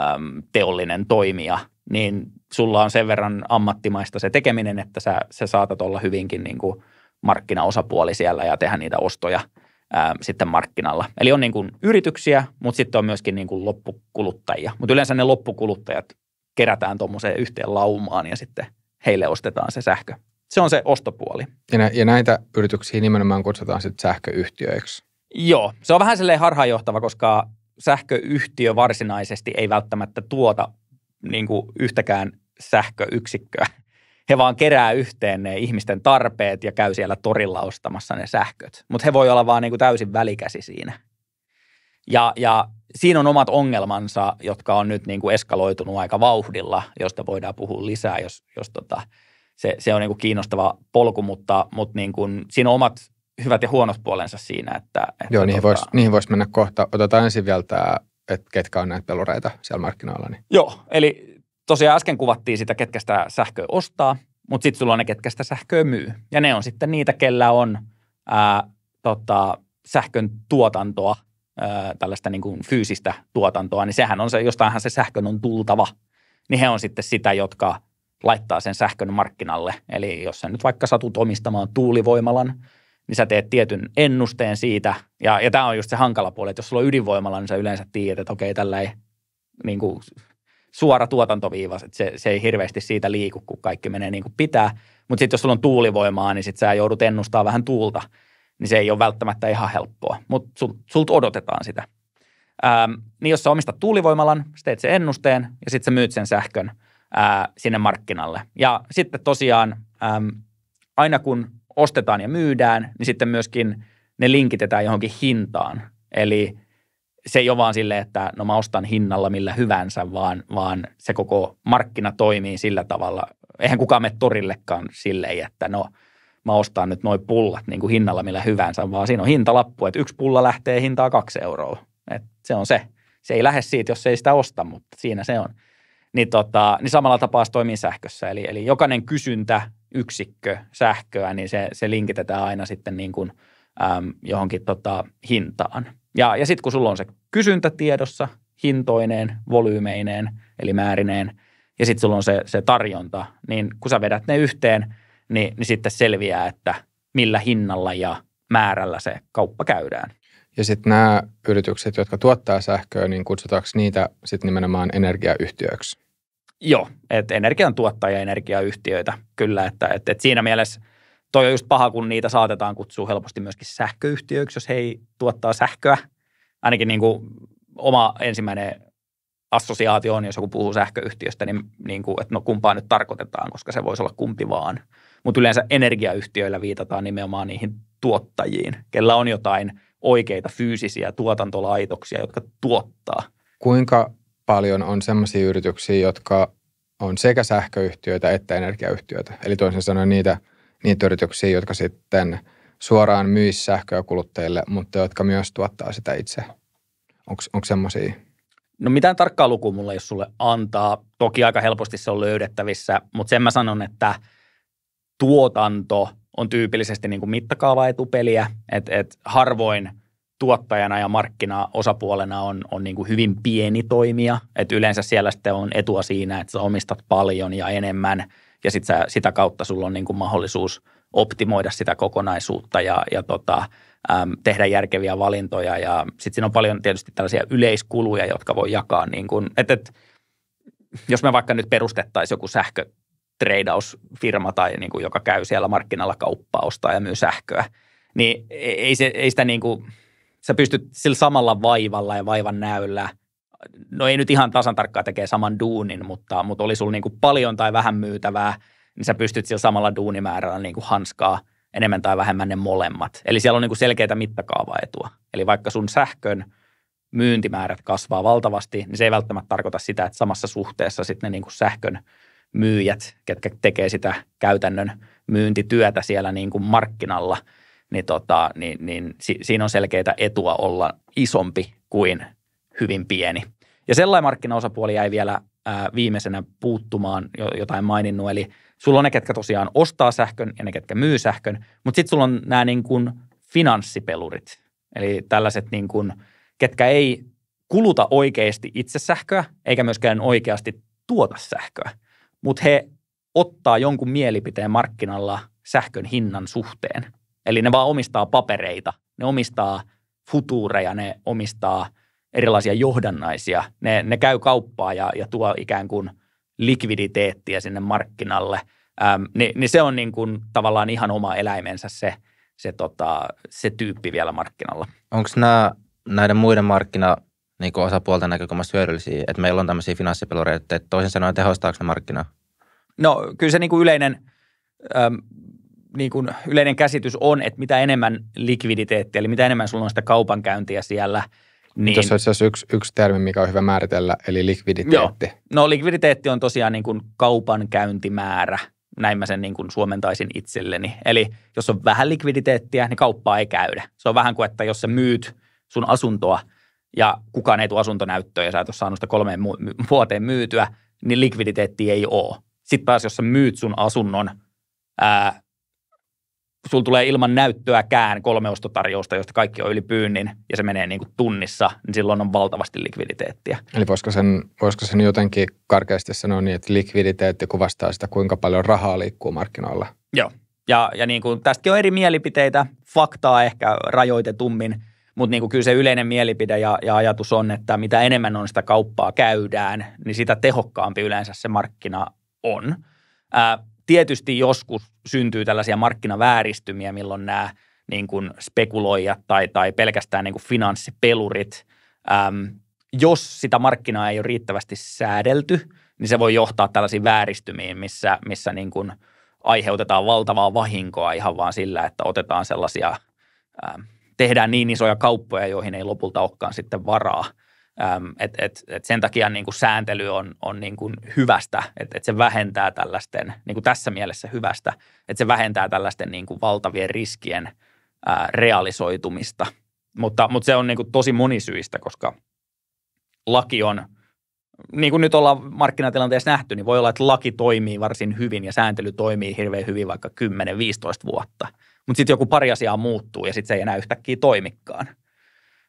äm, teollinen toimija, niin sulla on sen verran ammattimaista se tekeminen, että sä, sä saatat olla hyvinkin niin kuin markkinaosapuoli siellä ja tehdä niitä ostoja ää, sitten markkinalla. Eli on niin kuin yrityksiä, mutta sitten on myöskin niin kuin loppukuluttajia. Mutta yleensä ne loppukuluttajat kerätään tuommoiseen yhteen laumaan ja sitten heille ostetaan se sähkö. Se on se ostopuoli. Ja, nä- ja näitä yrityksiä nimenomaan kutsutaan sitten sähköyhtiöiksi. Joo, se on vähän silleen harhaanjohtava, koska sähköyhtiö varsinaisesti ei välttämättä tuota niin kuin yhtäkään sähköyksikköä. He vaan kerää yhteen ne ihmisten tarpeet ja käy siellä torilla ostamassa ne sähköt. Mutta he voi olla vaan niin kuin täysin välikäsi siinä. Ja, ja siinä on omat ongelmansa, jotka on nyt niin kuin eskaloitunut aika vauhdilla, josta voidaan puhua lisää, jos, jos tota, se, se on niin kuin kiinnostava polku, mutta, mutta niin kuin, siinä on omat hyvät ja huonot puolensa siinä. Että, että Joo, niihin tuota... voisi niihin vois mennä kohta. Otetaan ensin vielä tämä, että ketkä on näitä pelureita siellä markkinoilla. Niin. Joo, eli tosiaan äsken kuvattiin sitä, ketkä sitä sähköä ostaa, mutta sitten sulla on ne, ketkä sitä sähköä myy. Ja ne on sitten niitä, kellä on ää, tota, sähkön tuotantoa, ää, tällaista niin kuin fyysistä tuotantoa, niin sehän on se, jostainhan se sähkön on tultava. Niin he on sitten sitä, jotka – laittaa sen sähkön markkinalle. Eli jos sä nyt vaikka satut omistamaan tuulivoimalan, niin sä teet tietyn ennusteen siitä. Ja, ja tämä on just se hankala puoli, että jos sulla on ydinvoimala, niin sä yleensä tiedät, että okei, tällä ei niin kuin, suora tuotantoviiva, että se, se ei hirveästi siitä liiku, kun kaikki menee niin kuin pitää. Mutta sitten jos sulla on tuulivoimaa, niin sitten sä joudut ennustamaan vähän tuulta, niin se ei ole välttämättä ihan helppoa, mutta sul, sulta odotetaan sitä. Ähm, niin jos sä omistat tuulivoimalan, sä teet sen ennusteen ja sitten sä myyt sen sähkön – sinne markkinalle. Ja sitten tosiaan aina kun ostetaan ja myydään, niin sitten myöskin ne linkitetään johonkin hintaan. Eli se ei ole vaan silleen, että no mä ostan hinnalla millä hyvänsä, vaan, vaan se koko markkina toimii sillä tavalla. Eihän kukaan mene torillekaan silleen, että no mä ostan nyt noin pullat niin kuin hinnalla millä hyvänsä, vaan siinä on hintalappu, että yksi pulla lähtee hintaa kaksi euroa. Et se on se. Se ei lähde siitä, jos ei sitä osta, mutta siinä se on – niin, tota, niin samalla tapaa se toimii sähkössä. Eli, eli jokainen kysyntäyksikkö sähköä, niin se, se linkitetään aina sitten niin kuin, äm, johonkin tota, hintaan. Ja, ja sitten kun sulla on se kysyntä tiedossa, hintoineen, volyymeineen, eli määrineen, ja sitten sulla on se, se tarjonta, niin kun sä vedät ne yhteen, niin, niin sitten selviää, että millä hinnalla ja määrällä se kauppa käydään. Ja sitten nämä yritykset, jotka tuottaa sähköä, niin kutsutaanko niitä sitten nimenomaan energiayhtiöiksi? Joo, että energiantuottajia, energiayhtiöitä, kyllä, että, että, että siinä mielessä toi on just paha, kun niitä saatetaan kutsua helposti myöskin sähköyhtiöiksi, jos he ei tuottaa sähköä. Ainakin niin kuin oma ensimmäinen assosiaatio on, jos joku puhuu sähköyhtiöstä, niin, niin kuin, että no kumpaa nyt tarkoitetaan, koska se voisi olla kumpi vaan. Mutta yleensä energiayhtiöillä viitataan nimenomaan niihin tuottajiin, kellä on jotain oikeita fyysisiä tuotantolaitoksia, jotka tuottaa. Kuinka paljon on sellaisia yrityksiä, jotka on sekä sähköyhtiöitä että energiayhtiöitä. Eli toisin sanoen niitä, niitä yrityksiä, jotka sitten suoraan myy sähköä kuluttajille, mutta jotka myös tuottaa sitä itse. Onko semmoisia? No mitään tarkkaa lukua mulla ei sulle antaa. Toki aika helposti se on löydettävissä, mutta sen mä sanon, että tuotanto on tyypillisesti niin kuin mittakaavaetupeliä, että et harvoin – tuottajana ja markkinaosapuolena on, on niin kuin hyvin pieni toimija. Et yleensä siellä sitten on etua siinä, että sä omistat paljon ja enemmän ja sit sä, sitä kautta sulla on niin kuin mahdollisuus optimoida sitä kokonaisuutta ja, ja tota, äm, tehdä järkeviä valintoja. Ja sitten siinä on paljon tietysti tällaisia yleiskuluja, jotka voi jakaa. Niin kuin, et, et, jos me vaikka nyt perustettaisiin joku sähkö treidausfirma tai niin kuin, joka käy siellä markkinalla kauppaa, ostaa ja myy sähköä, niin ei, se, ei sitä niin kuin – sä pystyt sillä samalla vaivalla ja vaivan näyllä, no ei nyt ihan tasan tarkkaan tekee saman duunin, mutta, mutta oli sulla niin kuin paljon tai vähän myytävää, niin sä pystyt sillä samalla duunimäärällä niin kuin hanskaa enemmän tai vähemmän ne molemmat. Eli siellä on niin kuin selkeitä mittakaavaetua. Eli vaikka sun sähkön myyntimäärät kasvaa valtavasti, niin se ei välttämättä tarkoita sitä, että samassa suhteessa sitten ne niin kuin sähkön myyjät, ketkä tekee sitä käytännön myyntityötä siellä niin kuin markkinalla – niin, tota, niin, niin si, siinä on selkeitä etua olla isompi kuin hyvin pieni. Ja sellainen markkinaosapuoli jäi vielä ää, viimeisenä puuttumaan, jotain maininnut, eli sulla on ne, ketkä tosiaan ostaa sähkön ja ne, ketkä myy sähkön, mutta sitten sulla on nämä niin kuin finanssipelurit, eli tällaiset niin kuin, ketkä ei kuluta oikeasti itse sähköä, eikä myöskään oikeasti tuota sähköä, mutta he ottaa jonkun mielipiteen markkinalla sähkön hinnan suhteen – Eli ne vaan omistaa papereita, ne omistaa futuureja, ne omistaa erilaisia johdannaisia. Ne, ne käy kauppaa ja, ja tuo ikään kuin likviditeettiä sinne markkinalle. Ähm, niin, niin se on niin kuin tavallaan ihan oma eläimensä se, se, tota, se tyyppi vielä markkinalla. Onko nämä näiden muiden markkina niin kuin osapuolten näkökulmasta hyödyllisiä, että meillä on tämmöisiä finanssipelureita, että toisin sanoen tehostaako ne markkinaa? No kyllä se niin kuin yleinen, niin kuin yleinen käsitys on, että mitä enemmän likviditeettiä, eli mitä enemmän sulla on sitä kaupankäyntiä siellä, niin... niin- Tuossa on yksi, yksi termi, mikä on hyvä määritellä, eli likviditeetti. Joo. No likviditeetti on tosiaan niin kuin kaupankäyntimäärä, näin mä sen niin kuin suomentaisin itselleni. Eli jos on vähän likviditeettiä, niin kauppaa ei käydä. Se on vähän kuin, että jos sä myyt sun asuntoa ja kukaan ei tule asuntonäyttöön ja sä et ole saanut sitä kolmeen vuoteen myytyä, niin likviditeetti ei ole. Sitten taas, jos sä myyt sun asunnon ää, sulla tulee ilman näyttöäkään kolme ostotarjousta, josta kaikki on yli pyynnin ja se menee niin kuin tunnissa, niin silloin on valtavasti likviditeettiä. Eli voisiko sen, voisiko sen jotenkin karkeasti sanoa niin, että likviditeetti kuvastaa sitä, kuinka paljon rahaa liikkuu markkinoilla? Joo, ja, ja niin kuin, tästäkin on eri mielipiteitä, faktaa ehkä rajoitetummin, mutta niin kuin kyllä se yleinen mielipide ja, ja ajatus on, että mitä enemmän on sitä kauppaa käydään, niin sitä tehokkaampi yleensä se markkina on. Ää, tietysti joskus syntyy tällaisia markkinavääristymiä, milloin nämä niin kuin spekuloijat tai, tai pelkästään niin kuin finanssipelurit, äm, jos sitä markkinaa ei ole riittävästi säädelty, niin se voi johtaa tällaisiin vääristymiin, missä, missä niin kuin aiheutetaan valtavaa vahinkoa ihan vaan sillä, että otetaan sellaisia, äm, tehdään niin isoja kauppoja, joihin ei lopulta olekaan sitten varaa – et, et, et sen takia niin kuin sääntely on, on niin kuin hyvästä, että et se vähentää tällaisten, niin kuin tässä mielessä hyvästä, että se vähentää tällaisten niin kuin valtavien riskien ää, realisoitumista. Mutta, mutta se on niin kuin tosi monisyistä, koska laki on, niin kuin nyt ollaan markkinatilanteessa nähty, niin voi olla, että laki toimii varsin hyvin ja sääntely toimii hirveän hyvin vaikka 10-15 vuotta. Mutta sitten joku pari asiaa muuttuu ja sitten se ei enää yhtäkkiä toimikaan –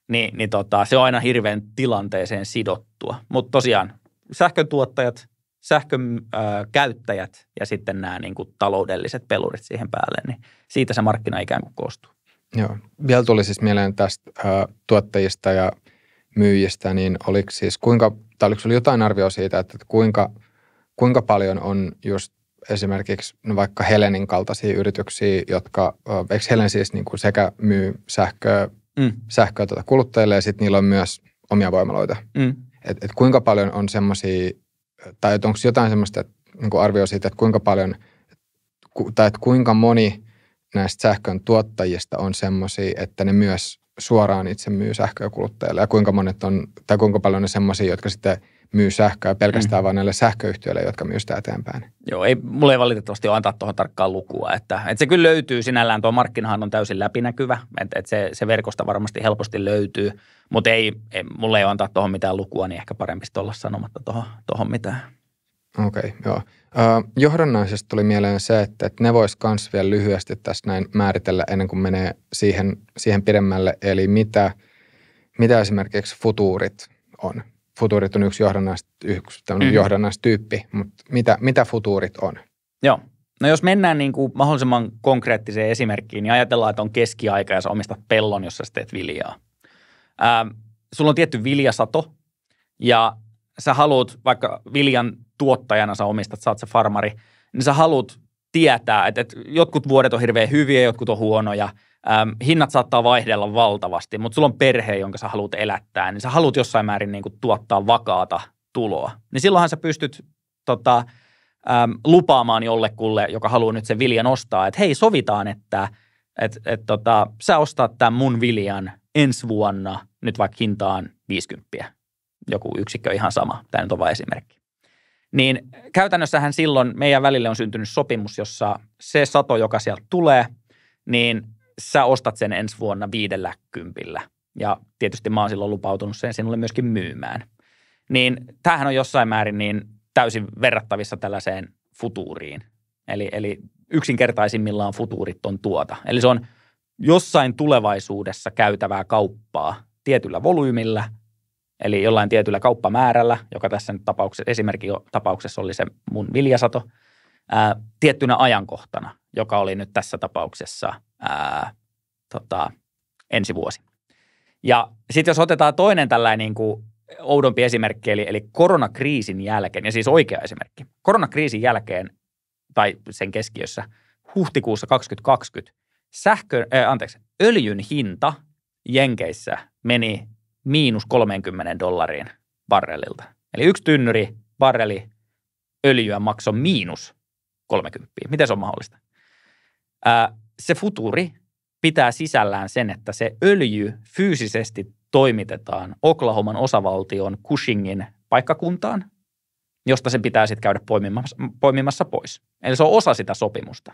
niin, niin tota, se on aina hirveän tilanteeseen sidottua. Mutta tosiaan sähköntuottajat, sähkön ö, käyttäjät ja sitten nämä niin kuin, taloudelliset pelurit siihen päälle, niin siitä se markkina ikään kuin koostuu. Joo. Vielä tuli siis mieleen tästä ö, tuottajista ja myyjistä, niin oliko siis kuinka, tai oliko jotain arvioa siitä, että kuinka, kuinka paljon on just esimerkiksi no vaikka Helenin kaltaisia yrityksiä, jotka, eikö Helen siis niin kuin sekä myy sähköä mm. sähköä tuota kuluttajille ja sitten niillä on myös omia voimaloita. Mm. Et, et kuinka paljon on semmoisia, tai onko jotain semmoista niinku arvio siitä, että kuinka paljon, tai että kuinka moni näistä sähkön tuottajista on semmoisia, että ne myös suoraan itse myy sähköä kuluttajille ja kuinka monet on, tai kuinka paljon on semmoisia, jotka sitten myy sähköä pelkästään mm. vain näille sähköyhtiöille, jotka myy sitä eteenpäin. Joo, ei, mulla ei valitettavasti ole antaa tuohon tarkkaa lukua. Että, että se kyllä löytyy sinällään, tuo markkinahan on täysin läpinäkyvä, että, että se, se verkosta varmasti helposti löytyy, mutta ei, ei, mulla ei ole antaa tuohon mitään lukua, niin ehkä parempi olla sanomatta tuohon mitään. Okei, okay, joo. Uh, johdannaisesta tuli mieleen se, että, että ne voisi myös vielä lyhyesti tässä näin määritellä ennen kuin menee siihen, siihen pidemmälle, eli mitä, mitä esimerkiksi futuurit on. Futuurit on yksi, johdannais, yksi mm. johdannaistyyppi, mutta mitä, mitä futuurit on? Joo. No jos mennään niin kuin mahdollisimman konkreettiseen esimerkkiin, niin ajatellaan, että on keskiaika ja sä omistat pellon, jossa sä teet viljaa. Ää, sulla on tietty viljasato ja sä haluat, vaikka viljan tuottajana sä omistat, sä oot se farmari, niin sä haluat tietää, että, että jotkut vuodet on hirveän hyviä, jotkut on huonoja. Ähm, hinnat saattaa vaihdella valtavasti, mutta sulla on perhe, jonka sä haluat elättää, niin sä haluat jossain määrin niin kuin tuottaa vakaata tuloa. Niin silloinhan sä pystyt tota, ähm, lupaamaan jollekulle, joka haluaa nyt sen viljan ostaa, että hei, sovitaan, että et, et, tota, sä ostat tämän mun viljan ensi vuonna nyt vaikka hintaan 50 joku yksikkö ihan sama. Tämä nyt on vain esimerkki. Niin käytännössähän silloin meidän välille on syntynyt sopimus, jossa se sato, joka sieltä tulee, niin sä ostat sen ensi vuonna viidellä kympillä. Ja tietysti mä oon silloin lupautunut sen sinulle myöskin myymään. Niin tämähän on jossain määrin niin täysin verrattavissa tällaiseen futuuriin. Eli, eli yksinkertaisimmillaan futuurit on tuota. Eli se on jossain tulevaisuudessa käytävää kauppaa tietyllä volyymillä – Eli jollain tietyllä kauppamäärällä, joka tässä nyt tapauksessa, esimerkki tapauksessa oli se mun viljasato, ää, tiettynä ajankohtana, joka oli nyt tässä tapauksessa ää, tota, ensi vuosi. Ja sitten jos otetaan toinen tällainen niin kuin oudompi esimerkki, eli, eli koronakriisin jälkeen, ja siis oikea esimerkki, koronakriisin jälkeen tai sen keskiössä huhtikuussa 2020 sähkö, äh, anteeksi, öljyn hinta Jenkeissä meni miinus 30 dollariin barrelilta. Eli yksi tynnyri barreli öljyä maksoi miinus 30. Miten se on mahdollista? Ää, se futuri pitää sisällään sen, että se öljy fyysisesti toimitetaan Oklahoman osavaltion Cushingin paikkakuntaan, josta se pitää sitten käydä poimimassa, poimimassa pois. Eli se on osa sitä sopimusta.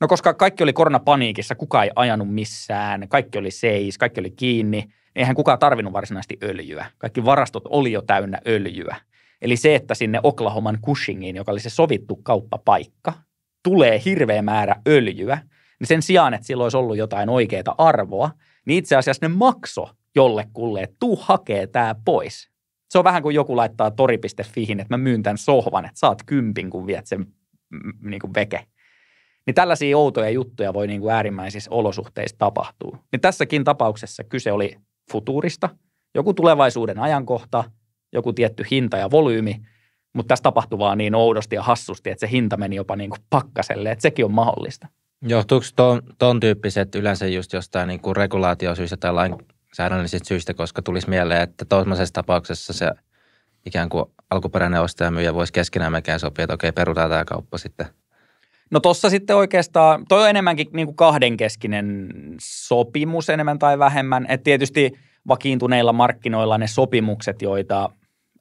No koska kaikki oli koronapaniikissa, kukaan ei ajanut missään, kaikki oli seis, kaikki oli kiinni – eihän kukaan tarvinnut varsinaisesti öljyä. Kaikki varastot oli jo täynnä öljyä. Eli se, että sinne Oklahoman Cushingiin, joka oli se sovittu kauppapaikka, tulee hirveä määrä öljyä, niin sen sijaan, että sillä olisi ollut jotain oikeaa arvoa, niin itse asiassa ne makso jollekulle, että tuu hakee tämä pois. Se on vähän kuin joku laittaa tori.fihin, että mä myyn tämän sohvan, että saat kympin, kun viet sen mm, mm, niin kuin veke. Niin tällaisia outoja juttuja voi niin kuin äärimmäisissä olosuhteissa tapahtua. Niin tässäkin tapauksessa kyse oli futuurista, joku tulevaisuuden ajankohta, joku tietty hinta ja volyymi, mutta tässä tapahtuu vaan niin oudosti ja hassusti, että se hinta meni jopa niin kuin pakkaselle, että sekin on mahdollista. Johtuuko ton, ton tyyppiset yleensä just jostain niin kuin regulaatiosyistä tai lainsäädännöllisistä syistä, koska tulisi mieleen, että toisessa tapauksessa se ikään kuin alkuperäinen ostaja myyjä voisi keskenään mekään sopia, että okei, perutaan tämä kauppa sitten – No tuossa sitten oikeastaan, toi on enemmänkin niin kuin kahdenkeskinen sopimus enemmän tai vähemmän. et tietysti vakiintuneilla markkinoilla ne sopimukset, joita,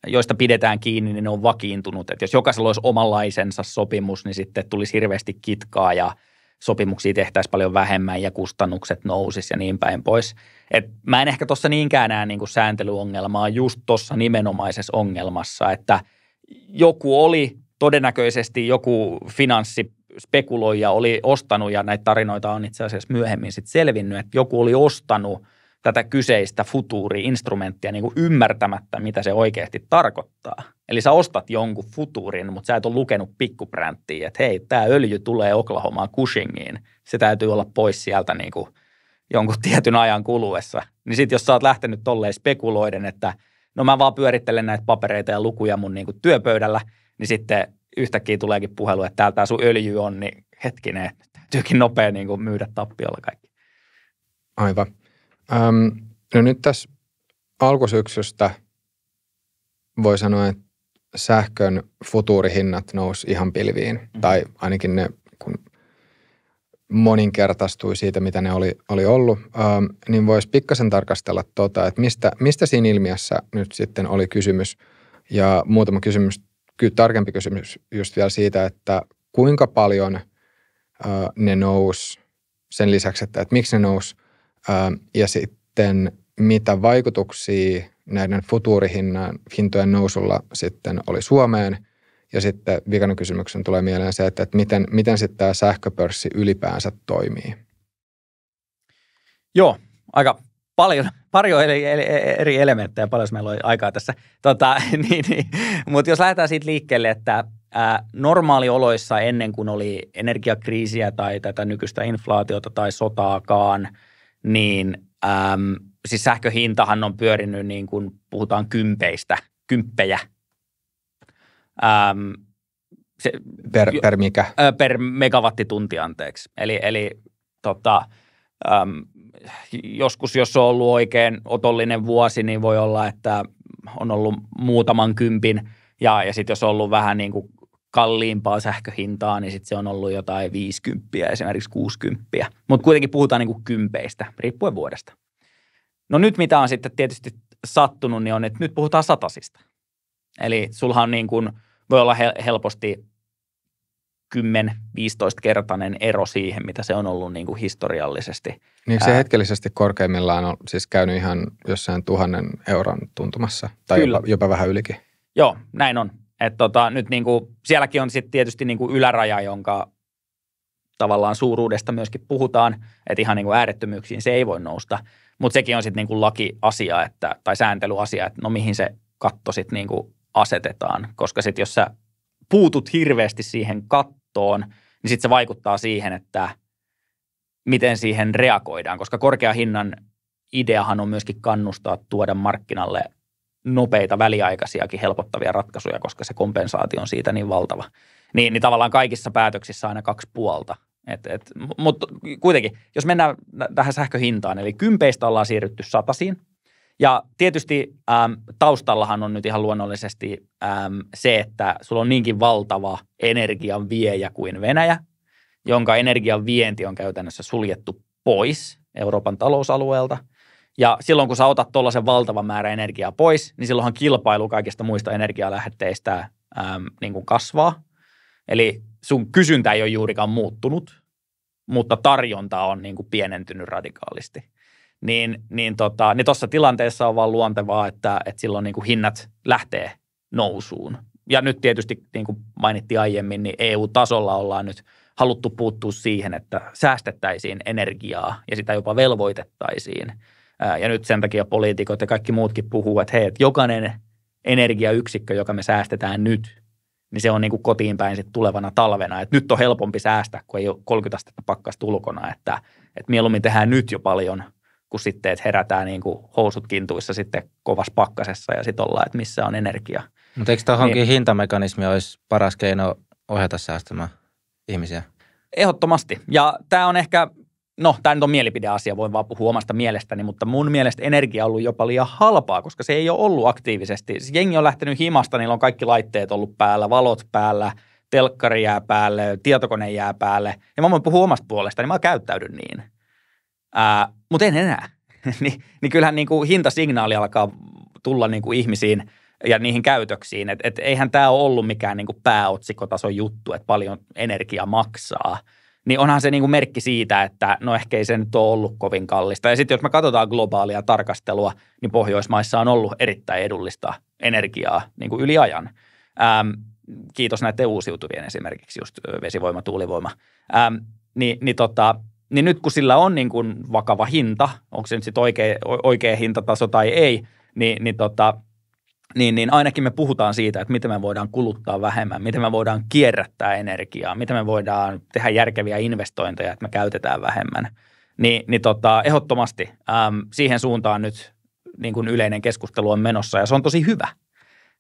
joista pidetään kiinni, niin ne on vakiintunut. Että jos jokaisella olisi omanlaisensa sopimus, niin sitten tulisi hirveästi kitkaa ja sopimuksia tehtäisiin paljon vähemmän ja kustannukset nousis ja niin päin pois. Et mä en ehkä tuossa niinkään näe niin kuin sääntelyongelmaa just tuossa nimenomaisessa ongelmassa, että joku oli todennäköisesti joku finanssi spekuloija oli ostanut, ja näitä tarinoita on itse asiassa myöhemmin sitten selvinnyt, että joku oli ostanut tätä kyseistä futuuri-instrumenttia niin kuin ymmärtämättä, mitä se oikeasti tarkoittaa. Eli sä ostat jonkun futuurin, mutta sä et ole lukenut pikkupränttiä, että hei, tämä öljy tulee Oklahomaan Cushingiin, se täytyy olla pois sieltä niin kuin jonkun tietyn ajan kuluessa. Niin sitten jos sä oot lähtenyt tolleen spekuloiden, että no mä vaan pyörittelen näitä papereita ja lukuja mun niin kuin työpöydällä, niin sitten yhtäkkiä tuleekin puhelu, että täältä sun öljy on, niin hetkinen, täytyykin nopea niin kuin myydä tappiolla kaikki. Aivan. Öm, no nyt tässä alkusyksystä voi sanoa, että sähkön futuurihinnat nousi ihan pilviin, mm. tai ainakin ne kun moninkertaistui siitä, mitä ne oli, oli ollut, ähm, niin voisi pikkasen tarkastella tota, että mistä, mistä siinä ilmiössä nyt sitten oli kysymys. Ja muutama kysymys kyllä tarkempi kysymys just vielä siitä, että kuinka paljon ö, ne nous sen lisäksi, että, että miksi ne nous ö, ja sitten mitä vaikutuksia näiden futuurihintojen nousulla sitten oli Suomeen – ja sitten vikana kysymyksen tulee mieleen se, että, että miten, miten sitten tämä sähköpörssi ylipäänsä toimii. Joo, aika paljon, paljon eri, eri elementtejä, paljon meillä oli aikaa tässä. Tota, niin, niin. Mutta jos lähdetään siitä liikkeelle, että normaalioloissa ennen kuin oli energiakriisiä tai tätä nykyistä inflaatiota tai sotaakaan, niin äm, siis sähköhintahan on pyörinyt niin kuin puhutaan kympeistä, kymppejä. Äm, se, per, per mikä? per megawattitunti, anteeksi. Eli, eli tota, Öm, joskus, jos on ollut oikein otollinen vuosi, niin voi olla, että on ollut muutaman kympin ja, ja sitten jos on ollut vähän niin kuin kalliimpaa sähköhintaa, niin sitten se on ollut jotain 50 esimerkiksi 60. Mutta kuitenkin puhutaan niin kuin kympeistä, riippuen vuodesta. No nyt mitä on sitten tietysti sattunut, niin on, että nyt puhutaan satasista. Eli sulhan niin kuin, voi olla helposti 10-15-kertainen ero siihen, mitä se on ollut niin kuin historiallisesti. Niin se hetkellisesti korkeimmillaan on siis käynyt ihan jossain tuhannen euron tuntumassa, tai Kyllä. jopa, jopa vähän ylikin. Joo, näin on. Et tota, nyt niin kuin, sielläkin on sitten tietysti niin kuin yläraja, jonka tavallaan suuruudesta myöskin puhutaan, että ihan niin kuin äärettömyyksiin se ei voi nousta. Mutta sekin on sitten niin lakiasia että, tai sääntelyasia, että no mihin se katto sitten niin asetetaan, koska sitten jos sä puutut hirveästi siihen kattoon, ostoon, niin sitten se vaikuttaa siihen, että miten siihen reagoidaan, koska korkean hinnan ideahan on myöskin kannustaa tuoda markkinalle nopeita, väliaikaisiakin helpottavia ratkaisuja, koska se kompensaatio on siitä niin valtava. Niin, niin tavallaan kaikissa päätöksissä aina kaksi puolta. Et, et, mutta kuitenkin, jos mennään tähän sähköhintaan, eli kympeistä ollaan siirrytty satasiin, ja tietysti äm, taustallahan on nyt ihan luonnollisesti äm, se, että sulla on niinkin valtava energian viejä kuin Venäjä, jonka energian vienti on käytännössä suljettu pois Euroopan talousalueelta. Ja silloin kun sä otat tuollaisen valtavan määrän energiaa pois, niin silloinhan kilpailu kaikista muista energialähteistä äm, niin kuin kasvaa. Eli sun kysyntä ei ole juurikaan muuttunut, mutta tarjonta on niin kuin pienentynyt radikaalisti niin, niin, tota, niin tuossa tilanteessa on vaan luontevaa, että, että silloin niin kuin hinnat lähtee nousuun. Ja nyt tietysti, niin kuin mainittiin aiemmin, niin EU-tasolla ollaan nyt haluttu puuttua siihen, että säästettäisiin energiaa ja sitä jopa velvoitettaisiin. Ja nyt sen takia poliitikot ja kaikki muutkin puhuvat että hei, että jokainen energiayksikkö, joka me säästetään nyt, niin se on niin kuin kotiin päin sit tulevana talvena. että nyt on helpompi säästää, kun ei ole 30 astetta pakkasta ulkona, että, että mieluummin tehdään nyt jo paljon – kuin sitten, että herätään niin kuin housut kintuissa sitten kovassa pakkasessa ja sitten ollaan, että missä on energia. Mutta eikö tuohonkin niin, hintamekanismi olisi paras keino ohjata säästämään ihmisiä? Ehdottomasti. Ja tämä on ehkä, no tämä nyt on mielipideasia, voin vaan puhua omasta mielestäni, mutta mun mielestä energia on ollut jopa liian halpaa, koska se ei ole ollut aktiivisesti. Siis jengi on lähtenyt himasta, niillä on kaikki laitteet ollut päällä, valot päällä – telkkari jää päälle, tietokone jää päälle, ja mä voin puhua omasta puolestani, niin mä käyttäydyn niin mutta en enää. Ni, niin kyllähän niin kuin hintasignaali alkaa tulla niin kuin ihmisiin ja niihin käytöksiin. Et, et eihän tämä ole ollut mikään niin kuin pääotsikotason juttu, että paljon energia maksaa. Niin onhan se niin kuin merkki siitä, että no ehkä ei se nyt ole ollut kovin kallista. Ja sitten jos me katsotaan globaalia tarkastelua, niin Pohjoismaissa on ollut erittäin edullista energiaa niin kuin yli ajan. Ähm, kiitos näiden uusiutuvien esimerkiksi just vesivoima, tuulivoima. Ähm, niin, niin tota, niin nyt kun sillä on niin kuin vakava hinta, onko se nyt sitten oikea, oikea hintataso tai ei, niin, niin, tota, niin, niin ainakin me puhutaan siitä, että miten me voidaan kuluttaa vähemmän, miten me voidaan kierrättää energiaa, miten me voidaan tehdä järkeviä investointeja, että me käytetään vähemmän. Ni, niin, niin tota, ehdottomasti äm, siihen suuntaan nyt niin kuin yleinen keskustelu on menossa ja se on tosi hyvä.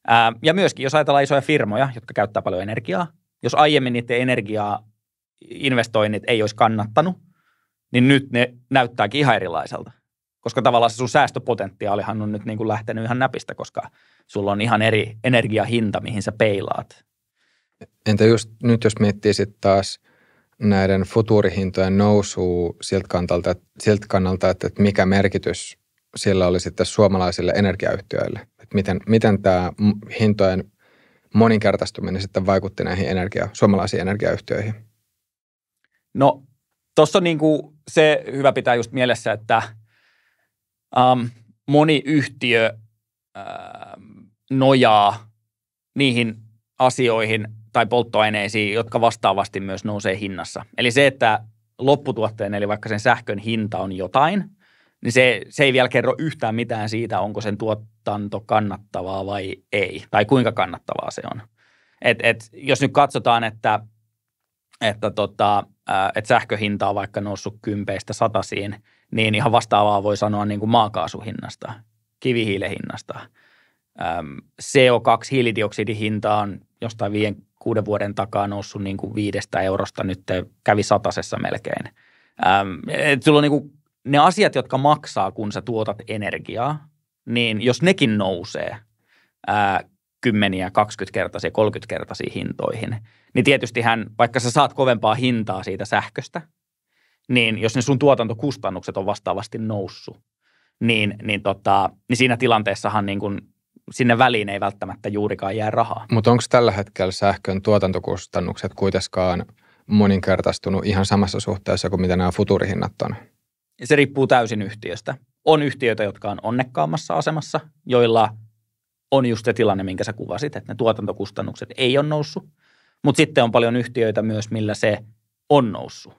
Ää, ja myöskin, jos ajatellaan isoja firmoja, jotka käyttää paljon energiaa, jos aiemmin niiden energiaa investoinnit ei olisi kannattanut, niin nyt ne näyttääkin ihan erilaiselta. Koska tavallaan se sun säästöpotentiaalihan on nyt niin kuin lähtenyt ihan näpistä, koska sulla on ihan eri energiahinta, mihin sä peilaat. Entä just nyt, jos miettii sitten taas näiden futuurihintojen nousua siltä kannalta, sieltä kannalta että, että mikä merkitys sillä oli sitten suomalaisille energiayhtiöille? Että miten, miten tämä hintojen moninkertaistuminen sitten vaikutti näihin energia, suomalaisiin energiayhtiöihin? No Tuossa on niin kuin se hyvä pitää just mielessä, että ähm, moni yhtiö ähm, nojaa niihin asioihin tai polttoaineisiin, jotka vastaavasti myös nousee hinnassa. Eli se, että lopputuotteen, eli vaikka sen sähkön hinta on jotain, niin se, se ei vielä kerro yhtään mitään siitä, onko sen tuotanto kannattavaa vai ei, tai kuinka kannattavaa se on. Et, et, jos nyt katsotaan, että, että tota, että sähköhinta on vaikka noussut kympeistä satasiin, niin ihan vastaavaa voi sanoa niin kuin maakaasuhinnasta, kivihiilehinnasta, co 2 hiilidioksidihinta on jostain viiden, kuuden vuoden takaa noussut niin kuin viidestä eurosta, nyt kävi satasessa melkein. Et sulla on niin kuin ne asiat, jotka maksaa, kun sä tuotat energiaa, niin jos nekin nousee, kymmeniä, 20-kertaisia, 30-kertaisia hintoihin, niin tietysti hän, vaikka sä saat kovempaa hintaa siitä sähköstä, niin jos ne sun tuotantokustannukset on vastaavasti noussut, niin, niin, tota, niin siinä tilanteessahan niin kun sinne väliin ei välttämättä juurikaan jää rahaa. Mutta onko tällä hetkellä sähkön tuotantokustannukset kuitenkaan moninkertaistunut ihan samassa suhteessa kuin mitä nämä futurihinnat on? Se riippuu täysin yhtiöstä. On yhtiöitä, jotka on onnekkaammassa asemassa, joilla on just se tilanne, minkä sä kuvasit, että ne tuotantokustannukset ei ole noussut, mutta sitten on paljon yhtiöitä myös, millä se on noussut.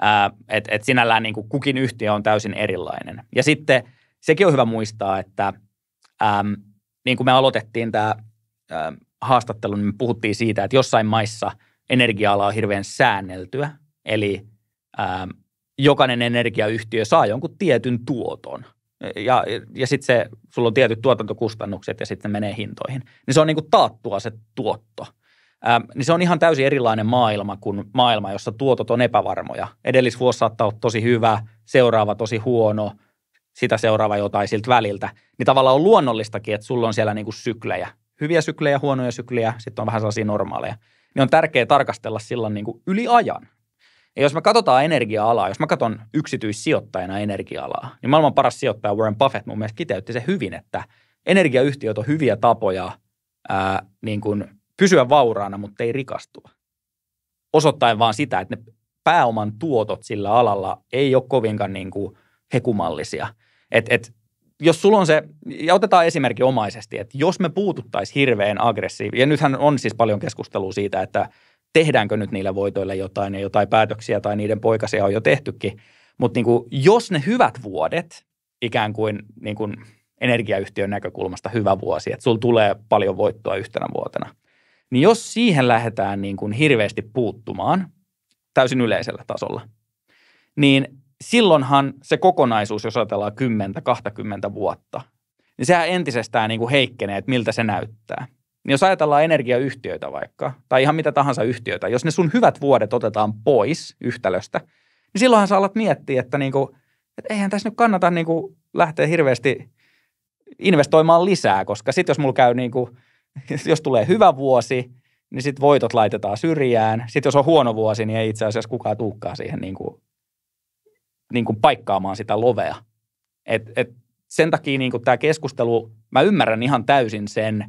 Ää, et, et sinällään niin kuin kukin yhtiö on täysin erilainen. Ja sitten sekin on hyvä muistaa, että äm, niin kuin me aloitettiin tämä haastattelu, niin me puhuttiin siitä, että jossain maissa energia-ala on hirveän säänneltyä, eli ää, jokainen energiayhtiö saa jonkun tietyn tuoton – ja, ja sitten se, sulla on tietyt tuotantokustannukset ja sitten menee hintoihin. Niin se on niin kuin taattua se tuotto. Ähm, niin se on ihan täysin erilainen maailma kuin maailma, jossa tuotot on epävarmoja. Edellisvuosi saattaa olla tosi hyvä, seuraava tosi huono, sitä seuraava jotain siltä väliltä. Niin tavallaan on luonnollistakin, että sulla on siellä niin kuin syklejä. Hyviä syklejä, huonoja syklejä, sitten on vähän sellaisia normaaleja. Niin on tärkeää tarkastella silloin niin kuin yli ajan ja jos me katsotaan energia-alaa, jos mä katson yksityissijoittajana energia-alaa, niin maailman paras sijoittaja Warren Buffett mun mielestä kiteytti se hyvin, että energiayhtiöt on hyviä tapoja ää, niin kuin pysyä vauraana, mutta ei rikastua. Osoittain vaan sitä, että ne pääoman tuotot sillä alalla ei ole kovinkaan niin kuin hekumallisia. Et, et, jos sulla on se, ja otetaan esimerkki omaisesti, että jos me puututtaisiin hirveän aggressiivisesti, ja nythän on siis paljon keskustelua siitä, että – tehdäänkö nyt niillä voitoilla jotain ja jotain päätöksiä tai niiden poikasia on jo tehtykin. Mutta niin jos ne hyvät vuodet, ikään kuin, niin kuin energiayhtiön näkökulmasta hyvä vuosi, että sulla tulee paljon voittoa yhtenä vuotena, niin jos siihen lähdetään niin kuin hirveästi puuttumaan täysin yleisellä tasolla, niin silloinhan se kokonaisuus, jos ajatellaan 10-20 vuotta, niin sehän entisestään niin kuin heikkenee, että miltä se näyttää – niin jos ajatellaan energiayhtiöitä vaikka, tai ihan mitä tahansa yhtiöitä, jos ne sun hyvät vuodet otetaan pois yhtälöstä, niin silloinhan sä alat miettiä, että, niinku, että eihän tässä nyt kannata niinku lähteä hirveästi investoimaan lisää, koska sitten jos mulla käy niinku, jos tulee hyvä vuosi, niin sitten voitot laitetaan syrjään. Sitten jos on huono vuosi, niin ei itse asiassa kukaan tuukkaa siihen niinku niinku paikkaamaan sitä lovea. Et, et sen takia niinku tämä keskustelu, mä ymmärrän ihan täysin sen,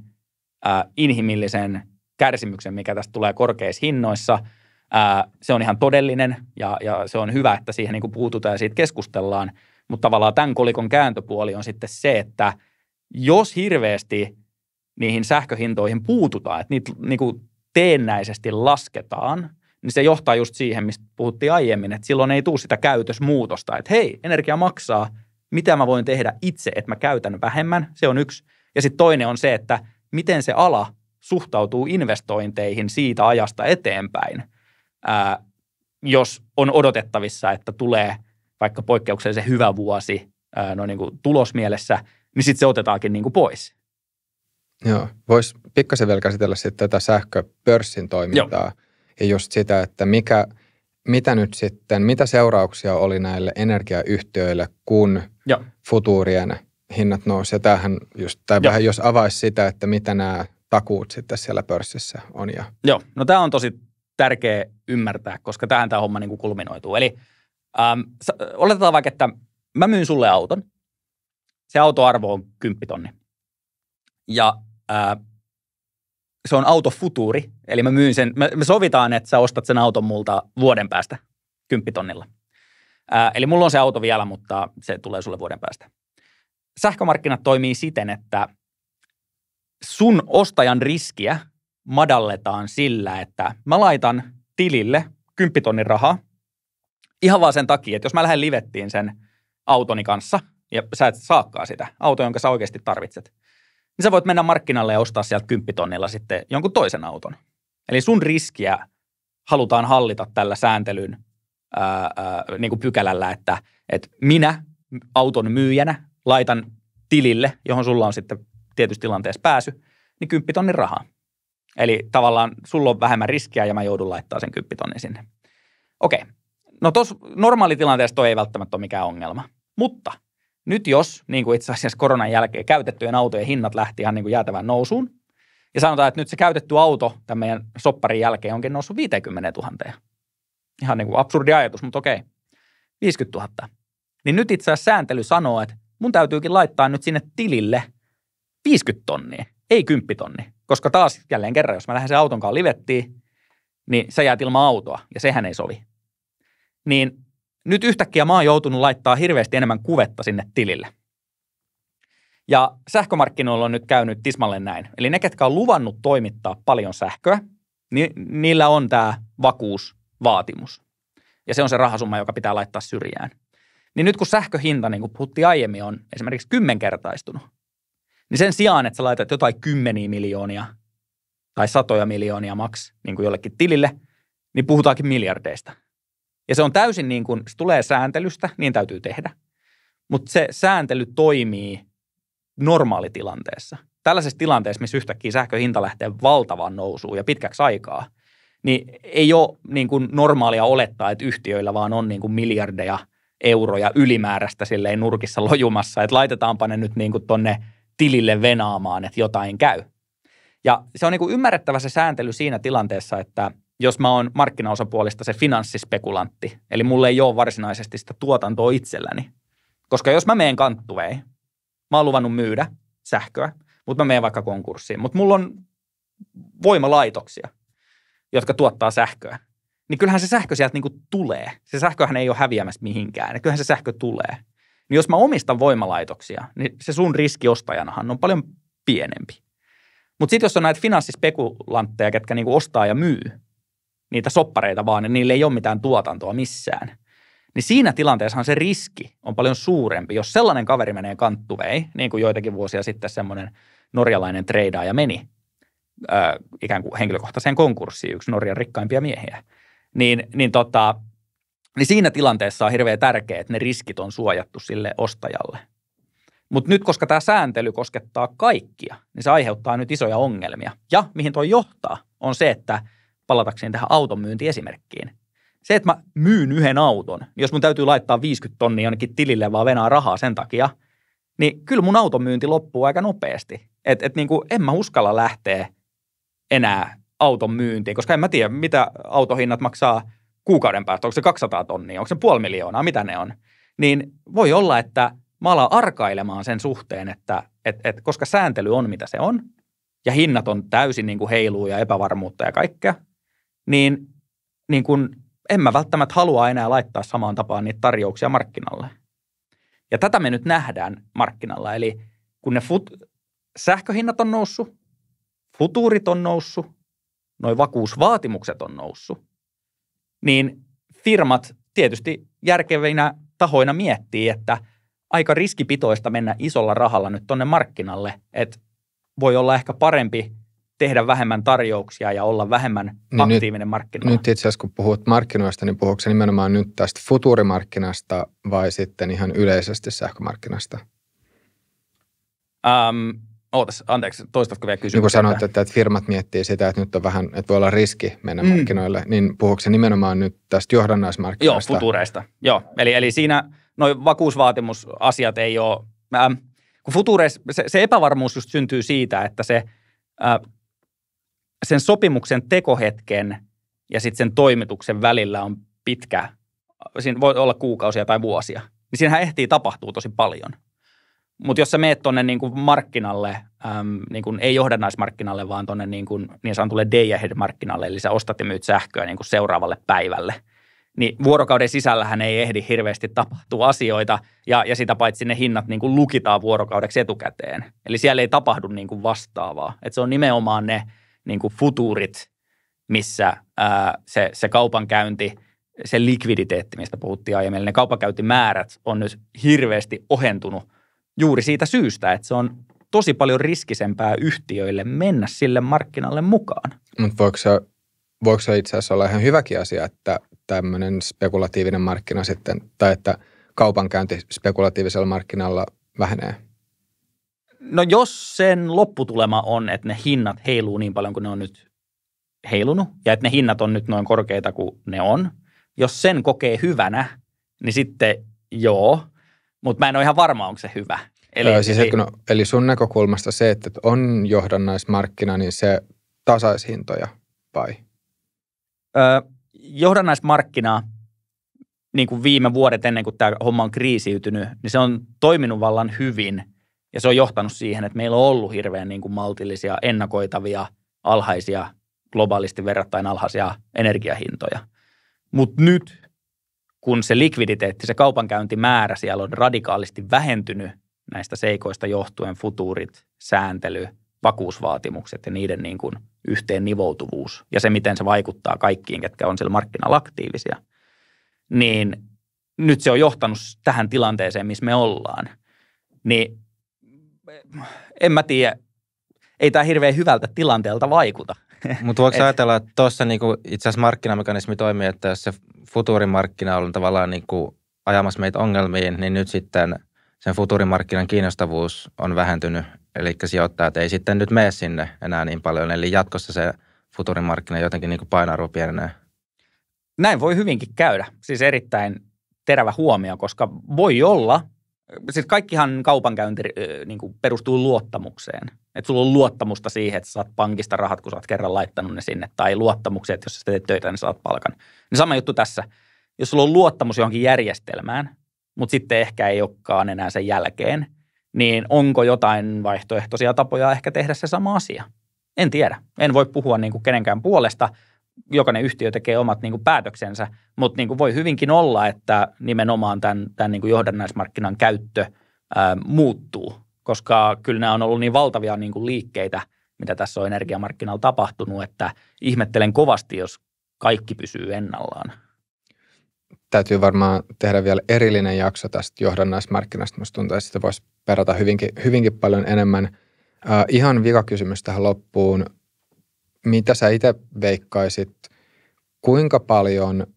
äh, inhimillisen kärsimyksen, mikä tästä tulee korkeissa hinnoissa. Äh, se on ihan todellinen ja, ja se on hyvä, että siihen niin kuin puututaan ja siitä keskustellaan. Mutta tavallaan tämän kolikon kääntöpuoli on sitten se, että jos hirveästi niihin sähköhintoihin puututaan, että niitä niin kuin teennäisesti lasketaan, niin se johtaa just siihen, mistä puhuttiin aiemmin, että silloin ei tule sitä käytösmuutosta, että hei, energia maksaa, mitä mä voin tehdä itse, että mä käytän vähemmän, se on yksi. Ja sitten toinen on se, että – miten se ala suhtautuu investointeihin siitä ajasta eteenpäin, ää, jos on odotettavissa, että tulee vaikka poikkeuksellisen hyvä vuosi ää, no niin kuin tulosmielessä, niin sitten se otetaankin niin kuin pois. Joo, voisi pikkasen vielä käsitellä sitten tätä sähköpörssin toimintaa Joo. ja just sitä, että mikä, mitä nyt sitten, mitä seurauksia oli näille energiayhtiöille, kun Joo. futuurien – hinnat nousi. Ja tämähän just, tai Joo. vähän jos avaisi sitä, että mitä nämä takuut sitten siellä pörssissä on. Ja... Joo, no tämä on tosi tärkeä ymmärtää, koska tähän tämä homma niin kulminoituu. Eli ähm, oletetaan vaikka, että mä myyn sulle auton. Se autoarvo on 10 tonni. Ja äh, se on auto futuri. eli mä myyn sen, me, sovitaan, että sä ostat sen auton multa vuoden päästä kymppitonnilla. Äh, eli mulla on se auto vielä, mutta se tulee sulle vuoden päästä sähkömarkkinat toimii siten, että sun ostajan riskiä madalletaan sillä, että mä laitan tilille 10 tonnin rahaa ihan vaan sen takia, että jos mä lähden livettiin sen autoni kanssa ja sä et saakkaa sitä auto, jonka sä oikeasti tarvitset, niin sä voit mennä markkinalle ja ostaa sieltä 10 tonnilla sitten jonkun toisen auton. Eli sun riskiä halutaan hallita tällä sääntelyn ää, ää, niin kuin pykälällä, että, että minä auton myyjänä laitan tilille, johon sulla on sitten tietysti tilanteessa pääsy, niin 10 tonnin rahaa. Eli tavallaan sulla on vähemmän riskiä ja mä joudun laittaa sen 10 tonnin sinne. Okei. No tuossa normaalitilanteessa toi ei välttämättä ole mikään ongelma. Mutta nyt jos, niin kuin itse asiassa koronan jälkeen, käytettyjen autojen hinnat lähti ihan niin kuin jäätävän nousuun, ja sanotaan, että nyt se käytetty auto tämän meidän sopparin jälkeen onkin noussut 50 000. Ihan niin kuin absurdi ajatus, mutta okei. 50 000. Niin nyt itse asiassa sääntely sanoo, että mun täytyykin laittaa nyt sinne tilille 50 tonnia, ei 10 tonnia. Koska taas jälleen kerran, jos mä lähden sen autonkaan livettiin, niin sä jäät ilman autoa ja sehän ei sovi. Niin nyt yhtäkkiä mä oon joutunut laittaa hirveästi enemmän kuvetta sinne tilille. Ja sähkömarkkinoilla on nyt käynyt tismalle näin. Eli ne, ketkä on luvannut toimittaa paljon sähköä, niin niillä on tämä vakuusvaatimus. Ja se on se rahasumma, joka pitää laittaa syrjään. Niin nyt kun sähköhinta, niin kuin puhuttiin aiemmin, on esimerkiksi kymmenkertaistunut, niin sen sijaan, että sä laitat jotain kymmeniä miljoonia tai satoja miljoonia maks niin kuin jollekin tilille, niin puhutaankin miljardeista. Ja se on täysin niin kuin, se tulee sääntelystä, niin täytyy tehdä. Mutta se sääntely toimii normaalitilanteessa. Tällaisessa tilanteessa, missä yhtäkkiä sähköhinta lähtee valtavaan nousuun ja pitkäksi aikaa, niin ei ole niin kuin normaalia olettaa, että yhtiöillä vaan on niin kuin miljardeja – euroja ylimääräistä silleen nurkissa lojumassa, että laitetaanpa ne nyt niin kuin tonne tilille venaamaan, että jotain käy. Ja se on niin kuin ymmärrettävä se sääntely siinä tilanteessa, että jos mä oon markkinaosapuolista se finanssispekulantti, eli mulle ei ole varsinaisesti sitä tuotantoa itselläni. Koska jos mä meen kanttuvei, mä oon luvannut myydä sähköä, mutta mä meen vaikka konkurssiin, mutta mulla on voimalaitoksia, jotka tuottaa sähköä niin kyllähän se sähkö sieltä niin kuin tulee. Se sähköhän ei ole häviämässä mihinkään. kyllähän se sähkö tulee. Niin jos mä omistan voimalaitoksia, niin se sun riski ostajanahan on paljon pienempi. Mutta sitten jos on näitä finanssispekulantteja, ketkä niin kuin ostaa ja myy niitä soppareita vaan, niin niillä ei ole mitään tuotantoa missään – niin siinä tilanteessahan se riski on paljon suurempi. Jos sellainen kaveri menee kanttuvei, niin kuin joitakin vuosia sitten semmoinen norjalainen treidaaja meni ikään kuin henkilökohtaiseen konkurssiin, yksi Norjan rikkaimpia miehiä, niin, niin, tota, niin siinä tilanteessa on hirveän tärkeää, että ne riskit on suojattu sille ostajalle. Mutta nyt, koska tämä sääntely koskettaa kaikkia, niin se aiheuttaa nyt isoja ongelmia. Ja mihin tuo johtaa, on se, että palatakseni tähän auton myyntiesimerkkiin. Se, että mä myyn yhden auton, jos mun täytyy laittaa 50 tonnia jonnekin tilille vaan venaa rahaa sen takia, niin kyllä mun auton myynti loppuu aika nopeasti. Että et niinku, en mä uskalla lähteä enää auton myyntiin, koska en mä tiedä, mitä autohinnat maksaa kuukauden päästä. Onko se 200 tonnia, onko se puoli miljoonaa, mitä ne on. Niin voi olla, että mä alan arkailemaan sen suhteen, että et, et, koska sääntely on mitä se on, ja hinnat on täysin niin kuin heiluu ja epävarmuutta ja kaikkea, niin, niin kun en mä välttämättä halua enää laittaa samaan tapaan niitä tarjouksia markkinalle. Ja tätä me nyt nähdään markkinalla. Eli kun ne fut- sähköhinnat on noussut, futuurit on noussut, noin vakuusvaatimukset on noussut, niin firmat tietysti järkevinä tahoina miettii, että aika riskipitoista mennä isolla rahalla nyt tonne markkinalle, että voi olla ehkä parempi tehdä vähemmän tarjouksia ja olla vähemmän niin aktiivinen markkinoilla. Nyt itse asiassa kun puhut markkinoista, niin puhuuko nimenomaan nyt tästä futurimarkkinasta vai sitten ihan yleisesti sähkömarkkinasta? Öm, Ootas, anteeksi, toistatko vielä niin kysymyksiä? Niin kun sanoit, että, että firmat miettii sitä, että nyt on vähän, että voi olla riski mennä mm. markkinoille, niin puhuuko nimenomaan nyt tästä johdannaismarkkinoista? Joo, futureista. Joo, eli, eli siinä noin vakuusvaatimusasiat ei ole, ähm, kun futureissa, se, se epävarmuus just syntyy siitä, että se äh, sen sopimuksen tekohetken ja sitten sen toimituksen välillä on pitkä, siinä voi olla kuukausia tai vuosia, niin siinähän ehtii tapahtua tosi paljon – mutta jos sä meet tuonne niin markkinalle, äm, niin kuin ei johdannaismarkkinalle, vaan tuonne niin, kuin, niin sanotulle day ahead markkinalle, eli sä ostat ja myyt sähköä niin kuin seuraavalle päivälle, niin vuorokauden sisällähän ei ehdi hirveästi tapahtua asioita, ja, ja sitä paitsi ne hinnat niin kuin lukitaan vuorokaudeksi etukäteen. Eli siellä ei tapahdu niin kuin vastaavaa. Et se on nimenomaan ne niin kuin futuurit, missä ää, se, se kaupankäynti – se likviditeetti, mistä puhuttiin aiemmin, eli ne kaupankäyntimäärät on nyt hirveästi ohentunut juuri siitä syystä, että se on tosi paljon riskisempää yhtiöille mennä sille markkinalle mukaan. Mutta voiko se, voiko se itse asiassa olla ihan hyväkin asia, että tämmöinen spekulatiivinen markkina sitten, tai että kaupankäynti spekulatiivisella markkinalla vähenee? No jos sen lopputulema on, että ne hinnat heiluu niin paljon kuin ne on nyt heilunut, ja että ne hinnat on nyt noin korkeita kuin ne on, jos sen kokee hyvänä, niin sitten joo – mutta mä en ole ihan varma, onko se hyvä. Eli, öö, siis eli, no, eli sun näkökulmasta se, että on johdannaismarkkina, niin se tasaishintoja vai? Ö, johdannaismarkkinaa niin kuin viime vuodet ennen kuin tämä homma on kriisiytynyt, niin se on toiminut vallan hyvin ja se on johtanut siihen, että meillä on ollut hirveän niin kuin maltillisia, ennakoitavia, alhaisia, globaalisti verrattain alhaisia energiahintoja. Mutta nyt kun se likviditeetti, se kaupankäyntimäärä siellä on radikaalisti vähentynyt näistä seikoista johtuen, futuurit, sääntely, vakuusvaatimukset ja niiden niin kuin yhteen nivoutuvuus ja se, miten se vaikuttaa kaikkiin, ketkä on siellä markkinalla aktiivisia, niin nyt se on johtanut tähän tilanteeseen, missä me ollaan. Niin eh, en mä tiedä, ei tämä hirveän hyvältä tilanteelta vaikuta. Mutta voiko et... ajatella, että tuossa niinku itse asiassa markkinamekanismi toimii, että jos se futuurimarkkina on tavallaan niinku ajamassa meitä ongelmiin, niin nyt sitten sen futurimarkkinan kiinnostavuus on vähentynyt, eli sijoittajat ei sitten nyt mene sinne enää niin paljon, eli jatkossa se futurimarkkina jotenkin niinku painoarvo pienenee. Näin voi hyvinkin käydä, siis erittäin terävä huomio, koska voi olla, siis kaikkihan kaupankäynti niin kuin perustuu luottamukseen. Että sulla on luottamusta siihen, että saat pankista rahat, kun sä oot kerran laittanut ne sinne. Tai luottamukseen, että jos sä teet töitä, niin saat palkan. Niin sama juttu tässä. Jos sulla on luottamus johonkin järjestelmään, mutta sitten ehkä ei olekaan enää sen jälkeen, niin onko jotain vaihtoehtoisia tapoja ehkä tehdä se sama asia? En tiedä. En voi puhua niin kuin kenenkään puolesta – jokainen yhtiö tekee omat niin kuin päätöksensä, mutta niin kuin voi hyvinkin olla, että nimenomaan tämän, tämän niin kuin johdannaismarkkinan käyttö ää, muuttuu, koska kyllä nämä on ollut niin valtavia niin kuin liikkeitä, mitä tässä on energiamarkkinalla tapahtunut, että ihmettelen kovasti, jos kaikki pysyy ennallaan. Täytyy varmaan tehdä vielä erillinen jakso tästä johdannaismarkkinasta. Minusta tuntuu, että sitä voisi perata hyvinkin, hyvinkin paljon enemmän. Äh, ihan vikakysymys tähän loppuun mitä sä itse veikkaisit, kuinka paljon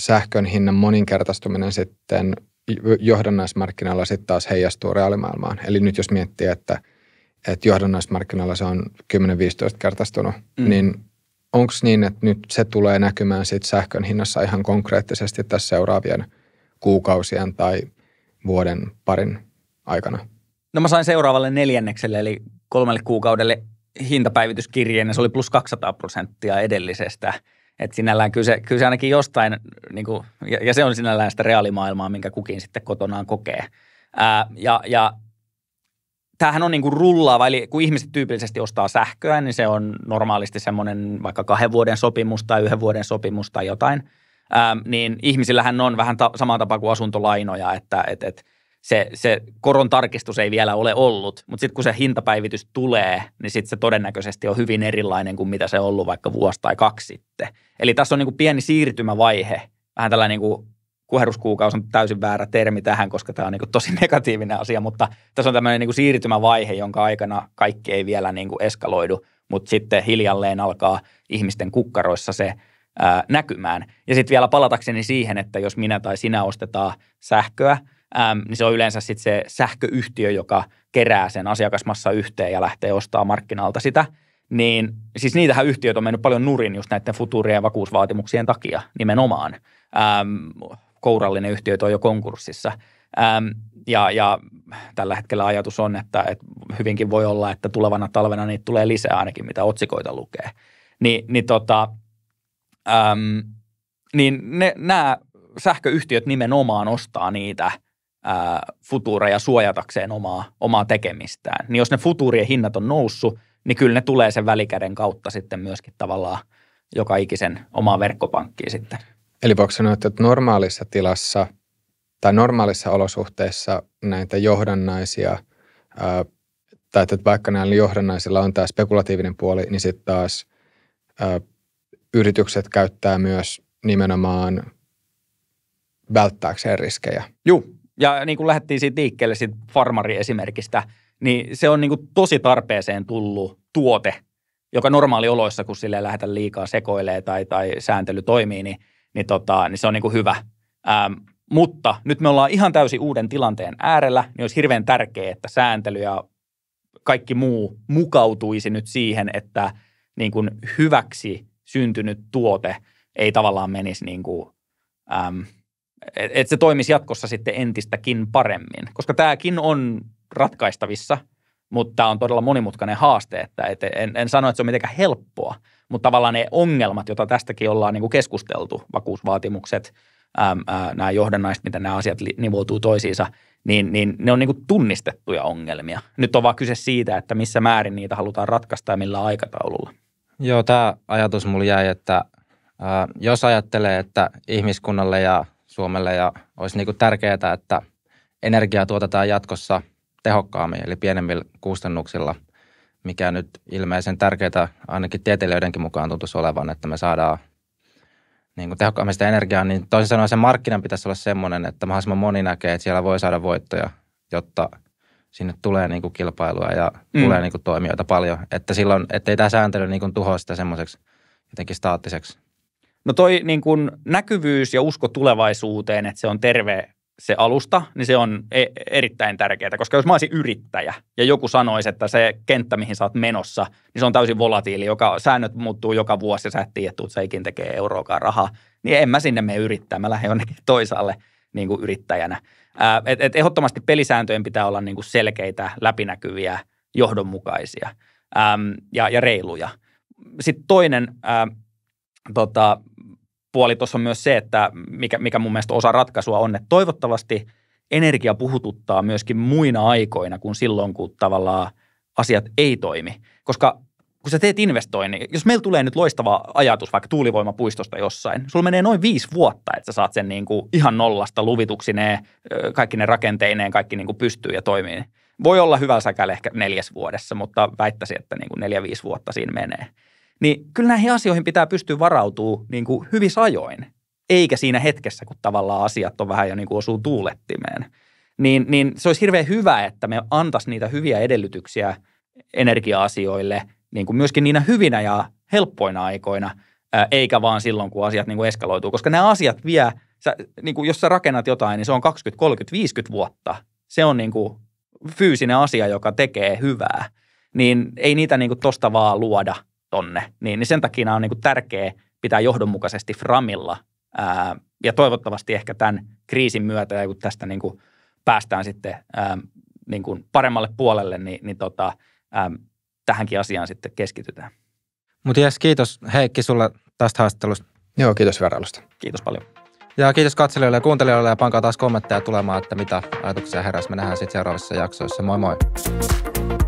sähkön hinnan moninkertaistuminen sitten johdannaismarkkinoilla sitten taas heijastuu reaalimaailmaan? Eli nyt jos miettii, että, että johdannaismarkkinoilla se on 10-15 kertaistunut, mm. niin onko niin, että nyt se tulee näkymään sit sähkön hinnassa ihan konkreettisesti tässä seuraavien kuukausien tai vuoden parin aikana? No mä sain seuraavalle neljännekselle, eli kolmelle kuukaudelle hintapäivityskirjeen ja se oli plus 200 prosenttia edellisestä. Että sinällään kyllä se, kyllä se ainakin jostain, niin kuin, ja, ja se on sinällään sitä reaalimaailmaa, minkä kukin sitten kotonaan kokee. Ää, ja, ja tämähän on niin kuin rullaava, eli kun ihmiset tyypillisesti ostaa sähköä, niin se on normaalisti semmoinen vaikka kahden vuoden sopimus tai yhden vuoden sopimus tai jotain. Ää, niin ihmisillähän on vähän ta- samaa tapaa kuin asuntolainoja, että et, et, se, se koron tarkistus ei vielä ole ollut, mutta sitten kun se hintapäivitys tulee, niin sitten se todennäköisesti on hyvin erilainen kuin mitä se on ollut vaikka vuosi tai kaksi sitten. Eli tässä on niin kuin pieni siirtymävaihe, vähän tällainen niin kuheruskuukausi on täysin väärä termi tähän, koska tämä on niin tosi negatiivinen asia, mutta tässä on tämmöinen niin siirtymävaihe, jonka aikana kaikki ei vielä niin eskaloidu, mutta sitten hiljalleen alkaa ihmisten kukkaroissa se ää, näkymään. Ja sitten vielä palatakseni siihen, että jos minä tai sinä ostetaan sähköä, äm, niin se on yleensä sitten se sähköyhtiö, joka kerää sen asiakasmassa yhteen ja lähtee ostaa markkinalta sitä. Niin siis niitähän yhtiöt on mennyt paljon nurin just näiden futurien vakuusvaatimuksien takia nimenomaan. Äm, kourallinen yhtiö on jo konkurssissa. Äm, ja, ja tällä hetkellä ajatus on, että, että hyvinkin voi olla, että tulevana talvena niitä tulee lisää ainakin, mitä otsikoita lukee. Ni, niin tota, äm, niin ne, nämä sähköyhtiöt nimenomaan ostaa niitä – futuureja suojatakseen omaa, omaa tekemistään. Niin jos ne futuurien hinnat on noussut, niin kyllä ne tulee sen välikäden kautta sitten myöskin tavallaan joka ikisen omaa verkkopankkiin sitten. Eli voiko sanoa, että normaalissa tilassa tai normaalissa olosuhteissa näitä johdannaisia, tai että vaikka näillä johdannaisilla on tämä spekulatiivinen puoli, niin sitten taas yritykset käyttää myös nimenomaan välttääkseen riskejä. Joo, ja niin kuin lähdettiin siitä liikkeelle siitä farmariesimerkistä, niin se on niin kuin tosi tarpeeseen tullut tuote, joka normaalioloissa, kun sille lähdetään liikaa sekoilee tai, tai sääntely toimii, niin, niin, tota, niin se on niin kuin hyvä. Ähm, mutta nyt me ollaan ihan täysin uuden tilanteen äärellä, niin olisi hirveän tärkeää, että sääntely ja kaikki muu mukautuisi nyt siihen, että niin kuin hyväksi syntynyt tuote ei tavallaan menisi niin kuin, ähm, että et se toimisi jatkossa sitten entistäkin paremmin, koska tämäkin on ratkaistavissa, mutta tämä on todella monimutkainen haaste, että et en, en sano, että se on mitenkään helppoa, mutta tavallaan ne ongelmat, joita tästäkin ollaan niin kuin keskusteltu, vakuusvaatimukset, äm, ää, nämä johdannaiset, miten nämä asiat nivoutuu toisiinsa, niin, niin ne on niin kuin tunnistettuja ongelmia. Nyt on vaan kyse siitä, että missä määrin niitä halutaan ratkaista ja millä aikataululla. Joo, tämä ajatus mulla jäi, että jos ajattelee, että ihmiskunnalle ja Suomelle ja olisi niin kuin tärkeää, että energiaa tuotetaan jatkossa tehokkaammin eli pienemmillä kustannuksilla, mikä nyt ilmeisen tärkeää ainakin tieteilijöidenkin mukaan tuntuisi olevan, että me saadaan niin kuin tehokkaammin sitä energiaa, niin toisin sanoen sen markkinan pitäisi olla semmoinen, että mahdollisimman moni näkee, että siellä voi saada voittoja, jotta sinne tulee niin kuin kilpailua ja mm. tulee niin kuin toimijoita paljon. Että silloin, ettei tämä sääntely niin kuin tuhoa sitä semmoiseksi jotenkin staattiseksi No toi niin kun näkyvyys ja usko tulevaisuuteen, että se on terve se alusta, niin se on e- erittäin tärkeää, koska jos mä olisin yrittäjä ja joku sanoisi, että se kenttä, mihin sä oot menossa, niin se on täysin volatiili, joka säännöt muuttuu joka vuosi ja sä et tiedä, että sä ikin tekee euroakaan rahaa, niin en mä sinne mene yrittää, mä lähden jonnekin toisaalle niin kuin yrittäjänä. Ää, et, et ehdottomasti pelisääntöjen pitää olla niin kuin selkeitä, läpinäkyviä, johdonmukaisia ja, ja reiluja. Sitten toinen, ää, tota, puoli tuossa on myös se, että mikä, mikä mun mielestä osa ratkaisua on, että toivottavasti energia puhututtaa myöskin muina aikoina kuin silloin, kun tavallaan asiat ei toimi. Koska kun sä teet investoinnin, jos meillä tulee nyt loistava ajatus vaikka tuulivoimapuistosta jossain, sulla menee noin viisi vuotta, että sä saat sen niin kuin ihan nollasta luvituksineen, kaikki ne rakenteineen, kaikki niin kuin pystyy ja toimii. Voi olla hyvä säkäle ehkä neljäs vuodessa, mutta väittäisin, että niin kuin neljä-viisi vuotta siinä menee. Niin kyllä näihin asioihin pitää pystyä varautuu niin kuin hyvissä ajoin, eikä siinä hetkessä, kun tavallaan asiat on vähän jo niin kuin osuu tuulettimeen. Niin, niin se olisi hirveän hyvä, että me antaisi niitä hyviä edellytyksiä energia-asioille niin kuin myöskin niinä hyvinä ja helppoina aikoina, eikä vaan silloin, kun asiat niin kuin eskaloituu. Koska nämä asiat vie, sä, niin kuin jos sä rakennat jotain, niin se on 20, 30, 50 vuotta. Se on niin kuin fyysinen asia, joka tekee hyvää. Niin ei niitä niin kuin tosta vaan luoda – tonne, niin, niin sen takia on niin kuin tärkeä pitää johdonmukaisesti framilla. Ää, ja toivottavasti ehkä tämän kriisin myötä, ja kun tästä niin kuin päästään sitten ää, niin kuin paremmalle puolelle, niin, niin tota, ää, tähänkin asiaan sitten keskitytään. Mutta jes, kiitos Heikki sulle tästä haastattelusta. Joo, kiitos vierailusta. Kiitos paljon. Ja kiitos katselijoille ja kuuntelijoille ja pankaa taas kommentteja tulemaan, että mitä ajatuksia heräsi. Me nähdään sitten seuraavissa jaksoissa. Moi moi!